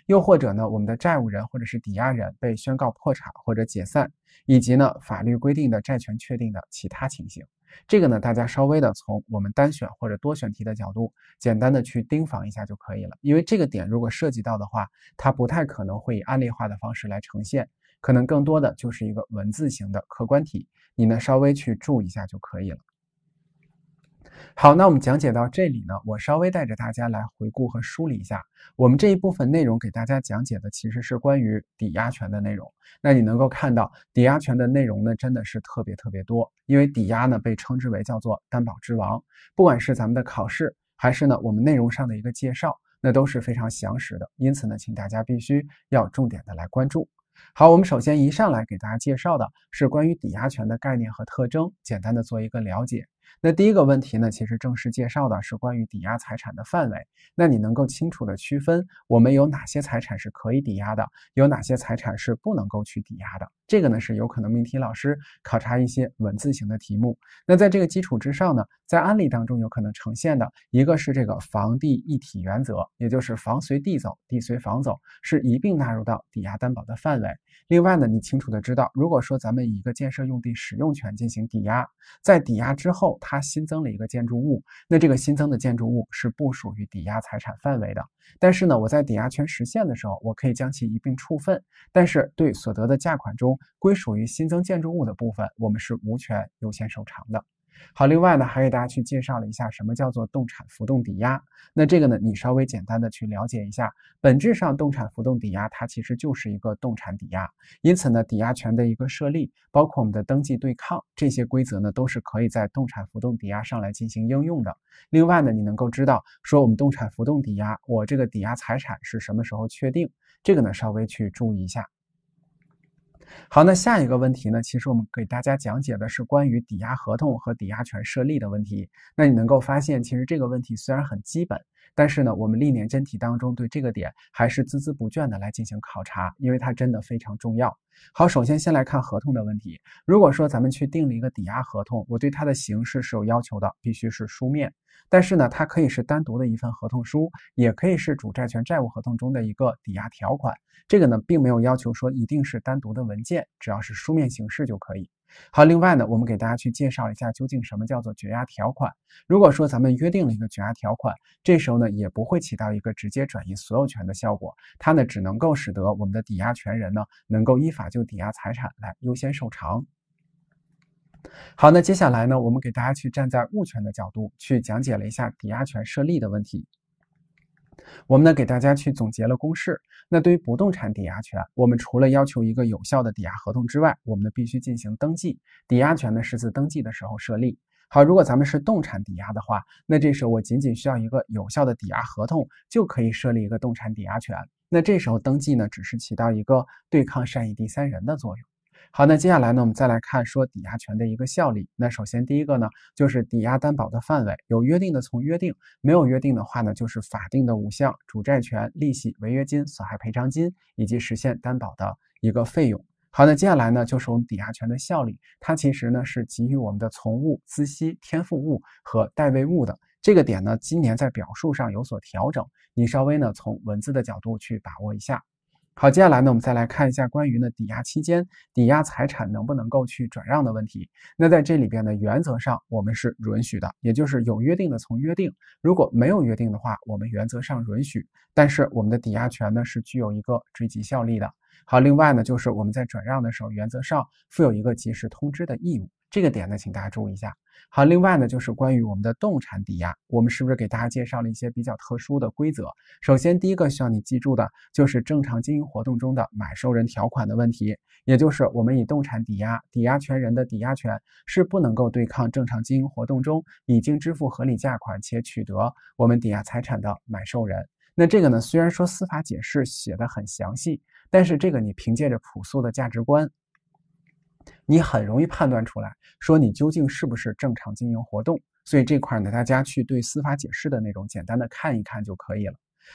又或者呢我们的债务人或者是抵押人被宣告破产或者解散，以及呢法律规定的债权确定的其他情形。这个呢，大家稍微的从我们单选或者多选题的角度，简单的去盯防一下就可以了。因为这个点如果涉及到的话，它不太可能会以案例化的方式来呈现，可能更多的就是一个文字型的客观题，你呢稍微去注意一下就可以了。好，那我们讲解到这里呢，我稍微带着大家来回顾和梳理一下，我们这一部分内容给大家讲解的其实是关于抵押权的内容。那你能够看到，抵押权的内容呢，真的是特别特别多，因为抵押呢被称之为叫做担保之王，不管是咱们的考试，还是呢我们内容上的一个介绍，那都是非常详实的，因此呢，请大家必须要重点的来关注。好，我们首先一上来给大家介绍的是关于抵押权的概念和特征，简单的做一个了解。那第一个问题呢，其实正式介绍的是关于抵押财产的范围。那你能够清楚的区分我们有哪些财产是可以抵押的，有哪些财产是不能够去抵押的。这个呢是有可能命题老师考察一些文字型的题目。那在这个基础之上呢，在案例当中有可能呈现的一个是这个房地一体原则，也就是房随地走，地随房走，是一并纳入到抵押担保的范围。另外呢，你清楚的知道，如果说咱们以一个建设用地使用权进行抵押，在抵押之后。它新增了一个建筑物，那这个新增的建筑物是不属于抵押财产范围的。但是呢，我在抵押权实现的时候，我可以将其一并处分，但是对所得的价款中归属于新增建筑物的部分，我们是无权优先受偿的。好，另外呢，还给大家去介绍了一下什么叫做动产浮动抵押。那这个呢，你稍微简单的去了解一下。本质上，动产浮动抵押它其实就是一个动产抵押，因此呢，抵押权的一个设立，包括我们的登记对抗这些规则呢，都是可以在动产浮动抵押上来进行应用的。另外呢，你能够知道说我们动产浮动抵押，我这个抵押财产是什么时候确定，这个呢稍微去注意一下。好，那下一个问题呢？其实我们给大家讲解的是关于抵押合同和抵押权设立的问题。那你能够发现，其实这个问题虽然很基本。但是呢，我们历年真题当中对这个点还是孜孜不倦的来进行考察，因为它真的非常重要。好，首先先来看合同的问题。如果说咱们去订了一个抵押合同，我对它的形式是有要求的，必须是书面。但是呢，它可以是单独的一份合同书，也可以是主债权债务合同中的一个抵押条款。这个呢，并没有要求说一定是单独的文件，只要是书面形式就可以。好，另外呢，我们给大家去介绍一下究竟什么叫做绝押条款。如果说咱们约定了一个绝押条款，这时候呢也不会起到一个直接转移所有权的效果，它呢只能够使得我们的抵押权人呢能够依法就抵押财产来优先受偿。好，那接下来呢，我们给大家去站在物权的角度去讲解了一下抵押权设立的问题。我们呢给大家去总结了公式。那对于不动产抵押权，我们除了要求一个有效的抵押合同之外，我们呢必须进行登记，抵押权呢是自登记的时候设立。好，如果咱们是动产抵押的话，那这时候我仅仅需要一个有效的抵押合同就可以设立一个动产抵押权。那这时候登记呢，只是起到一个对抗善意第三人的作用。好，那接下来呢，我们再来看说抵押权的一个效力。那首先第一个呢，就是抵押担保的范围，有约定的从约定，没有约定的话呢，就是法定的五项：主债权、利息、违约金、损害赔偿金以及实现担保的一个费用。好，那接下来呢，就是我们抵押权的效力，它其实呢是给予我们的从物、孳息、添附物和代位物的。这个点呢，今年在表述上有所调整，你稍微呢从文字的角度去把握一下。好，接下来呢，我们再来看一下关于呢抵押期间抵押财产能不能够去转让的问题。那在这里边呢，原则上我们是允许的，也就是有约定的从约定，如果没有约定的话，我们原则上允许。但是我们的抵押权呢是具有一个追及效力的。好，另外呢就是我们在转让的时候，原则上负有一个及时通知的义务。这个点呢，请大家注意一下。好，另外呢，就是关于我们的动产抵押，我们是不是给大家介绍了一些比较特殊的规则？首先，第一个需要你记住的就是正常经营活动中的买受人条款的问题，也就是我们以动产抵押，抵押权人的抵押权是不能够对抗正常经营活动中已经支付合理价款且取得我们抵押财产的买受人。那这个呢，虽然说司法解释写的很详细，但是这个你凭借着朴素的价值观。你很容易判断出来，说你究竟是不是正常经营活动。所以这块呢，大家去对司法解释的那种简单的看一看就可以了。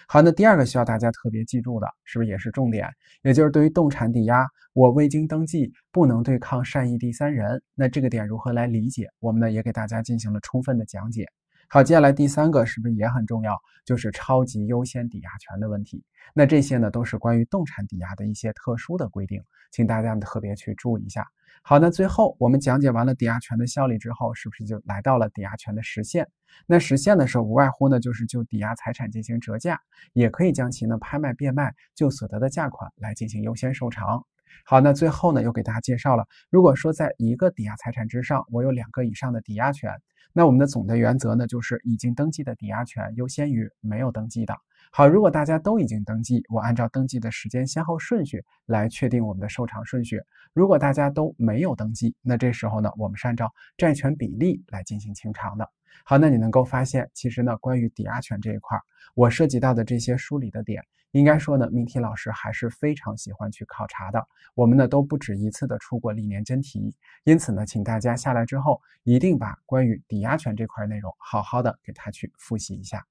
好，那第二个需要大家特别记住的，是不是也是重点？也就是对于动产抵押，我未经登记不能对抗善意第三人。那这个点如何来理解？我们呢也给大家进行了充分的讲解。好，接下来第三个是不是也很重要？就是超级优先抵押权的问题。那这些呢，都是关于动产抵押的一些特殊的规定，请大家特别去注意一下。好，那最后我们讲解完了抵押权的效力之后，是不是就来到了抵押权的实现？那实现的时候，无外乎呢，就是就抵押财产进行折价，也可以将其呢拍卖、变卖，就所得的价款来进行优先受偿。好，那最后呢，又给大家介绍了，如果说在一个抵押财产之上，我有两个以上的抵押权。那我们的总的原则呢，就是已经登记的抵押权优先于没有登记的。好，如果大家都已经登记，我按照登记的时间先后顺序来确定我们的受偿顺序。如果大家都没有登记，那这时候呢，我们是按照债权比例来进行清偿的。好，那你能够发现，其实呢，关于抵押权这一块，我涉及到的这些梳理的点。应该说呢，命题老师还是非常喜欢去考察的。我们呢都不止一次的出过历年真题，因此呢，请大家下来之后一定把关于抵押权这块内容好好的给他去复习一下。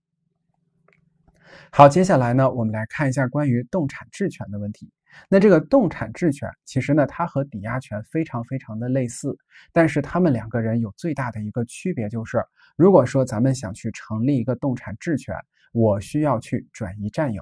好，接下来呢，我们来看一下关于动产质权的问题。那这个动产质权其实呢，它和抵押权非常非常的类似，但是他们两个人有最大的一个区别就是，如果说咱们想去成立一个动产质权，我需要去转移占有。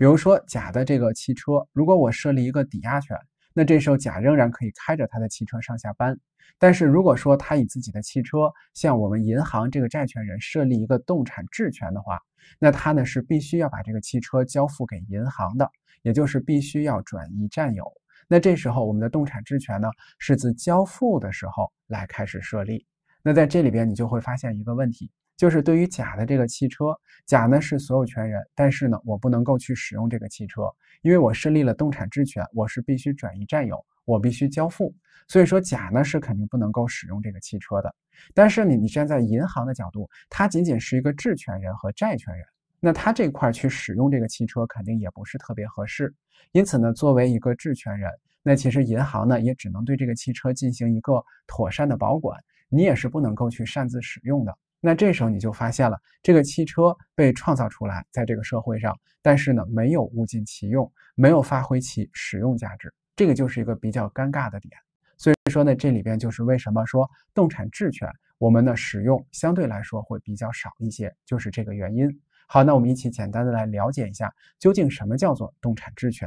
比如说，甲的这个汽车，如果我设立一个抵押权，那这时候甲仍然可以开着他的汽车上下班。但是如果说他以自己的汽车向我们银行这个债权人设立一个动产质权的话，那他呢是必须要把这个汽车交付给银行的，也就是必须要转移占有。那这时候我们的动产质权呢是自交付的时候来开始设立。那在这里边你就会发现一个问题。就是对于甲的这个汽车，甲呢是所有权人，但是呢我不能够去使用这个汽车，因为我设立了动产质权，我是必须转移占有，我必须交付。所以说，甲呢是肯定不能够使用这个汽车的。但是呢，你站在银行的角度，它仅仅是一个质权人和债权人，那它这块去使用这个汽车肯定也不是特别合适。因此呢，作为一个质权人，那其实银行呢也只能对这个汽车进行一个妥善的保管，你也是不能够去擅自使用的。那这时候你就发现了，这个汽车被创造出来，在这个社会上，但是呢，没有物尽其用，没有发挥其使用价值，这个就是一个比较尴尬的点。所以说呢，这里边就是为什么说动产质权，我们的使用相对来说会比较少一些，就是这个原因。好，那我们一起简单的来了解一下，究竟什么叫做动产质权。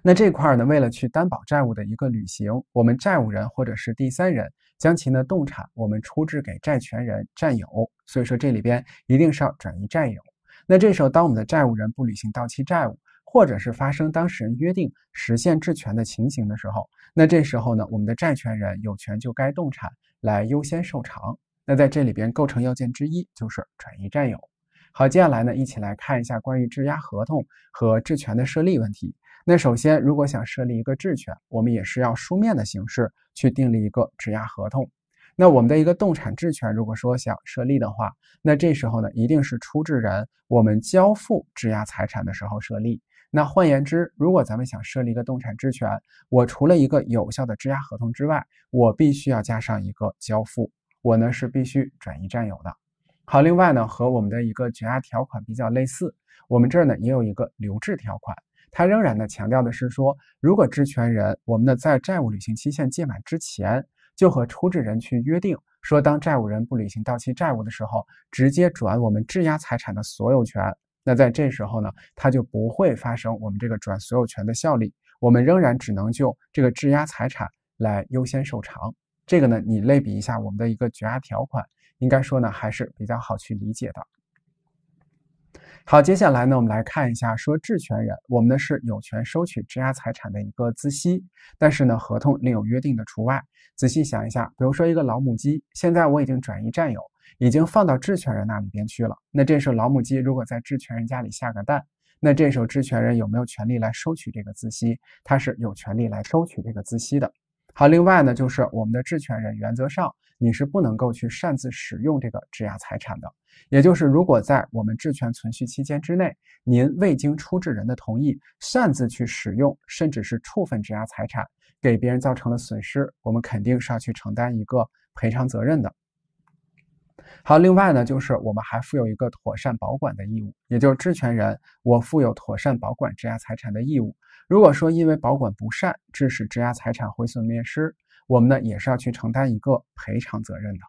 那这块呢，为了去担保债务的一个履行，我们债务人或者是第三人将其呢动产我们出质给债权人占有，所以说这里边一定是要转移占有。那这时候，当我们的债务人不履行到期债务，或者是发生当事人约定实现质权的情形的时候，那这时候呢，我们的债权人有权就该动产来优先受偿。那在这里边构成要件之一就是转移占有。好，接下来呢，一起来看一下关于质押合同和质权的设立问题。那首先，如果想设立一个质权，我们也是要书面的形式去订立一个质押合同。那我们的一个动产质权，如果说想设立的话，那这时候呢，一定是出质人我们交付质押财产的时候设立。那换言之，如果咱们想设立一个动产质权，我除了一个有效的质押合同之外，我必须要加上一个交付。我呢是必须转移占有的。好，另外呢，和我们的一个抵押条款比较类似，我们这儿呢也有一个留置条款。他仍然呢强调的是说，如果质权人，我们的在债务履行期限届满之前，就和出质人去约定，说当债务人不履行到期债务的时候，直接转我们质押财产的所有权，那在这时候呢，它就不会发生我们这个转所有权的效力，我们仍然只能就这个质押财产来优先受偿。这个呢，你类比一下我们的一个绝押条款，应该说呢还是比较好去理解的。好，接下来呢，我们来看一下，说质权人，我们呢是有权收取质押财产的一个孳息，但是呢，合同另有约定的除外。仔细想一下，比如说一个老母鸡，现在我已经转移占有，已经放到质权人那里边去了，那这时候老母鸡如果在质权人家里下个蛋，那这时候质权人有没有权利来收取这个孳息？他是有权利来收取这个孳息的。好，另外呢，就是我们的质权人原则上。你是不能够去擅自使用这个质押财产的，也就是如果在我们质权存续期间之内，您未经出质人的同意擅自去使用，甚至是处分质押财产，给别人造成了损失，我们肯定是要去承担一个赔偿责任的。好，另外呢，就是我们还负有一个妥善保管的义务，也就是质权人，我负有妥善保管质押财产的义务。如果说因为保管不善，致使质押财产毁损灭失，我们呢也是要去承担一个赔偿责任的。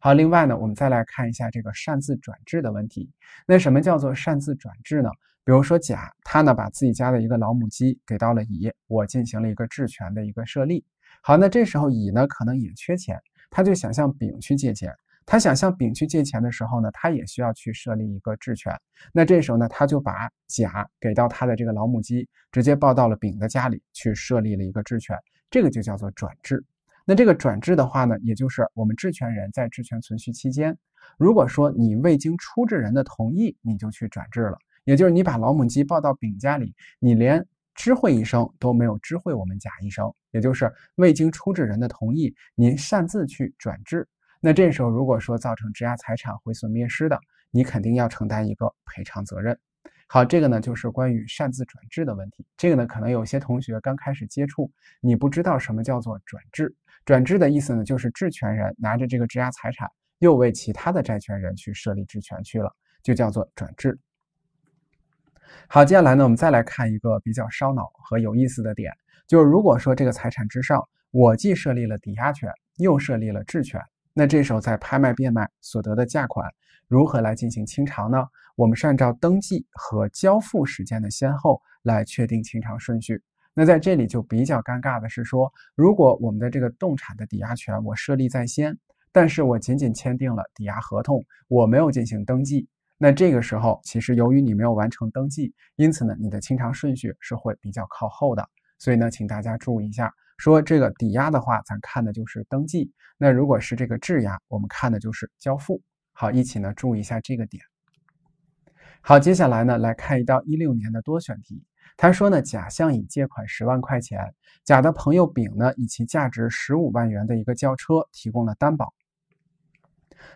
好，另外呢，我们再来看一下这个擅自转制的问题。那什么叫做擅自转制呢？比如说甲，他呢把自己家的一个老母鸡给到了乙，我进行了一个质权的一个设立。好，那这时候乙呢可能也缺钱，他就想向丙去借钱。他想向丙去借钱的时候呢，他也需要去设立一个质权。那这时候呢，他就把甲给到他的这个老母鸡直接抱到了丙的家里去设立了一个质权，这个就叫做转制。那这个转制的话呢，也就是我们质权人在质权存续期间，如果说你未经出质人的同意，你就去转制了，也就是你把老母鸡抱到丙家里，你连知会一声都没有知会我们甲一声，也就是未经出质人的同意，您擅自去转制那这时候，如果说造成质押财产毁损灭失的，你肯定要承担一个赔偿责任。好，这个呢就是关于擅自转制的问题。这个呢，可能有些同学刚开始接触，你不知道什么叫做转制。转制的意思呢，就是质权人拿着这个质押财产，又为其他的债权人去设立质权去了，就叫做转制。好，接下来呢，我们再来看一个比较烧脑和有意思的点，就是如果说这个财产之上，我既设立了抵押权，又设立了质权。那这时候，在拍卖变卖所得的价款如何来进行清偿呢？我们是按照登记和交付时间的先后来确定清偿顺序。那在这里就比较尴尬的是说，如果我们的这个动产的抵押权我设立在先，但是我仅仅签订了抵押合同，我没有进行登记，那这个时候其实由于你没有完成登记，因此呢，你的清偿顺序是会比较靠后的。所以呢，请大家注意一下。说这个抵押的话，咱看的就是登记；那如果是这个质押，我们看的就是交付。好，一起呢注意一下这个点。好，接下来呢来看一道一六年的多选题。他说呢，甲向乙借款十万块钱，甲的朋友丙呢以其价值十五万元的一个轿车提供了担保。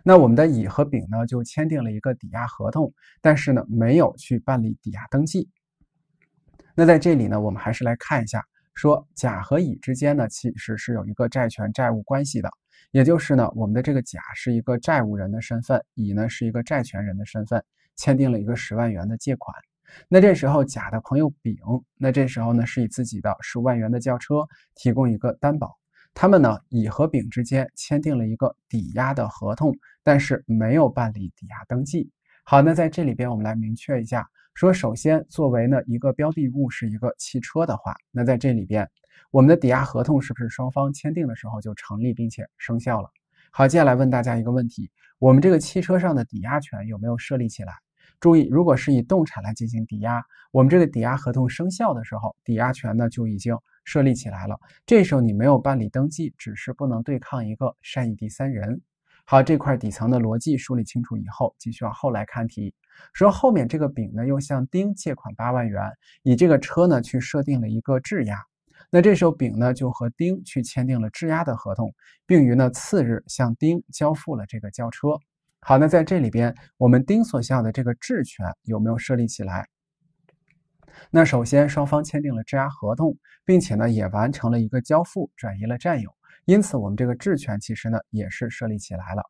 那我们的乙和丙呢就签订了一个抵押合同，但是呢没有去办理抵押登记。那在这里呢，我们还是来看一下。说甲和乙之间呢，其实是有一个债权债务关系的，也就是呢，我们的这个甲是一个债务人的身份，乙呢是一个债权人的身份，签订了一个十万元的借款。那这时候，甲的朋友丙，那这时候呢，是以自己的十万元的轿车提供一个担保，他们呢，乙和丙之间签订了一个抵押的合同，但是没有办理抵押登记。好，那在这里边，我们来明确一下。说，首先作为呢一个标的物是一个汽车的话，那在这里边，我们的抵押合同是不是双方签订的时候就成立并且生效了？好，接下来问大家一个问题：我们这个汽车上的抵押权有没有设立起来？注意，如果是以动产来进行抵押，我们这个抵押合同生效的时候，抵押权呢就已经设立起来了。这时候你没有办理登记，只是不能对抗一个善意第三人。好，这块底层的逻辑梳理清楚以后，继续往后来看题。说后面这个丙呢，又向丁借款八万元，以这个车呢去设定了一个质押。那这时候丙呢，就和丁去签订了质押的合同，并于呢次日向丁交付了这个轿车。好，那在这里边，我们丁所要的这个质权有没有设立起来？那首先双方签订了质押合同，并且呢也完成了一个交付，转移了占有，因此我们这个质权其实呢也是设立起来了。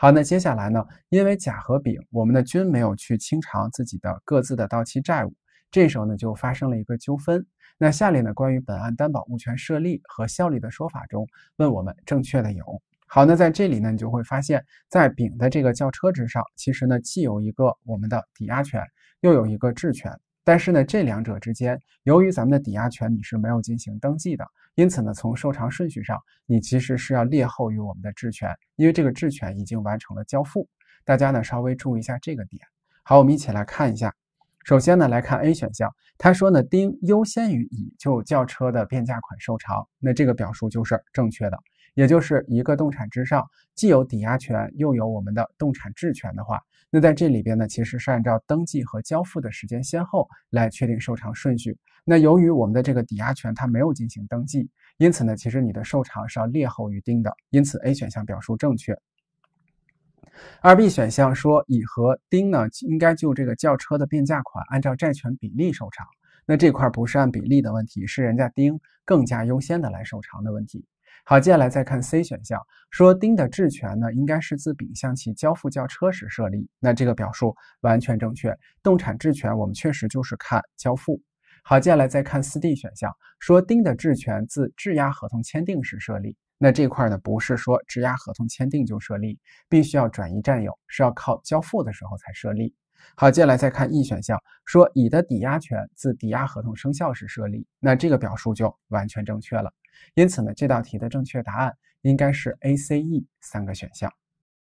好，那接下来呢？因为甲和丙，我们的均没有去清偿自己的各自的到期债务，这时候呢就发生了一个纠纷。那下列呢关于本案担保物权设立和效力的说法中，问我们正确的有？好，那在这里呢你就会发现，在丙的这个轿车之上，其实呢既有一个我们的抵押权，又有一个质权。但是呢，这两者之间，由于咱们的抵押权你是没有进行登记的，因此呢，从受偿顺序上，你其实是要劣后于我们的质权，因为这个质权已经完成了交付。大家呢稍微注意一下这个点。好，我们一起来看一下。首先呢，来看 A 选项，他说呢，丁优先于乙就轿车的变价款受偿，那这个表述就是正确的，也就是一个动产之上既有抵押权又有我们的动产质权的话。那在这里边呢，其实是按照登记和交付的时间先后来确定受偿顺序。那由于我们的这个抵押权它没有进行登记，因此呢，其实你的受偿是要列后于丁的。因此，A 选项表述正确。二 B 选项说乙和丁呢应该就这个轿车的变价款按照债权比例受偿，那这块不是按比例的问题，是人家丁更加优先的来受偿的问题。好，接下来再看 C 选项，说丁的质权呢，应该是自丙向其交付轿车时设立，那这个表述完全正确。动产质权我们确实就是看交付。好，接下来再看四 D 选项，说丁的质权自质押合同签订时设立，那这块呢不是说质押合同签订就设立，必须要转移占有，是要靠交付的时候才设立。好，接下来再看 E 选项，说乙的抵押权自抵押合同生效时设立，那这个表述就完全正确了。因此呢，这道题的正确答案应该是 A、C、E 三个选项。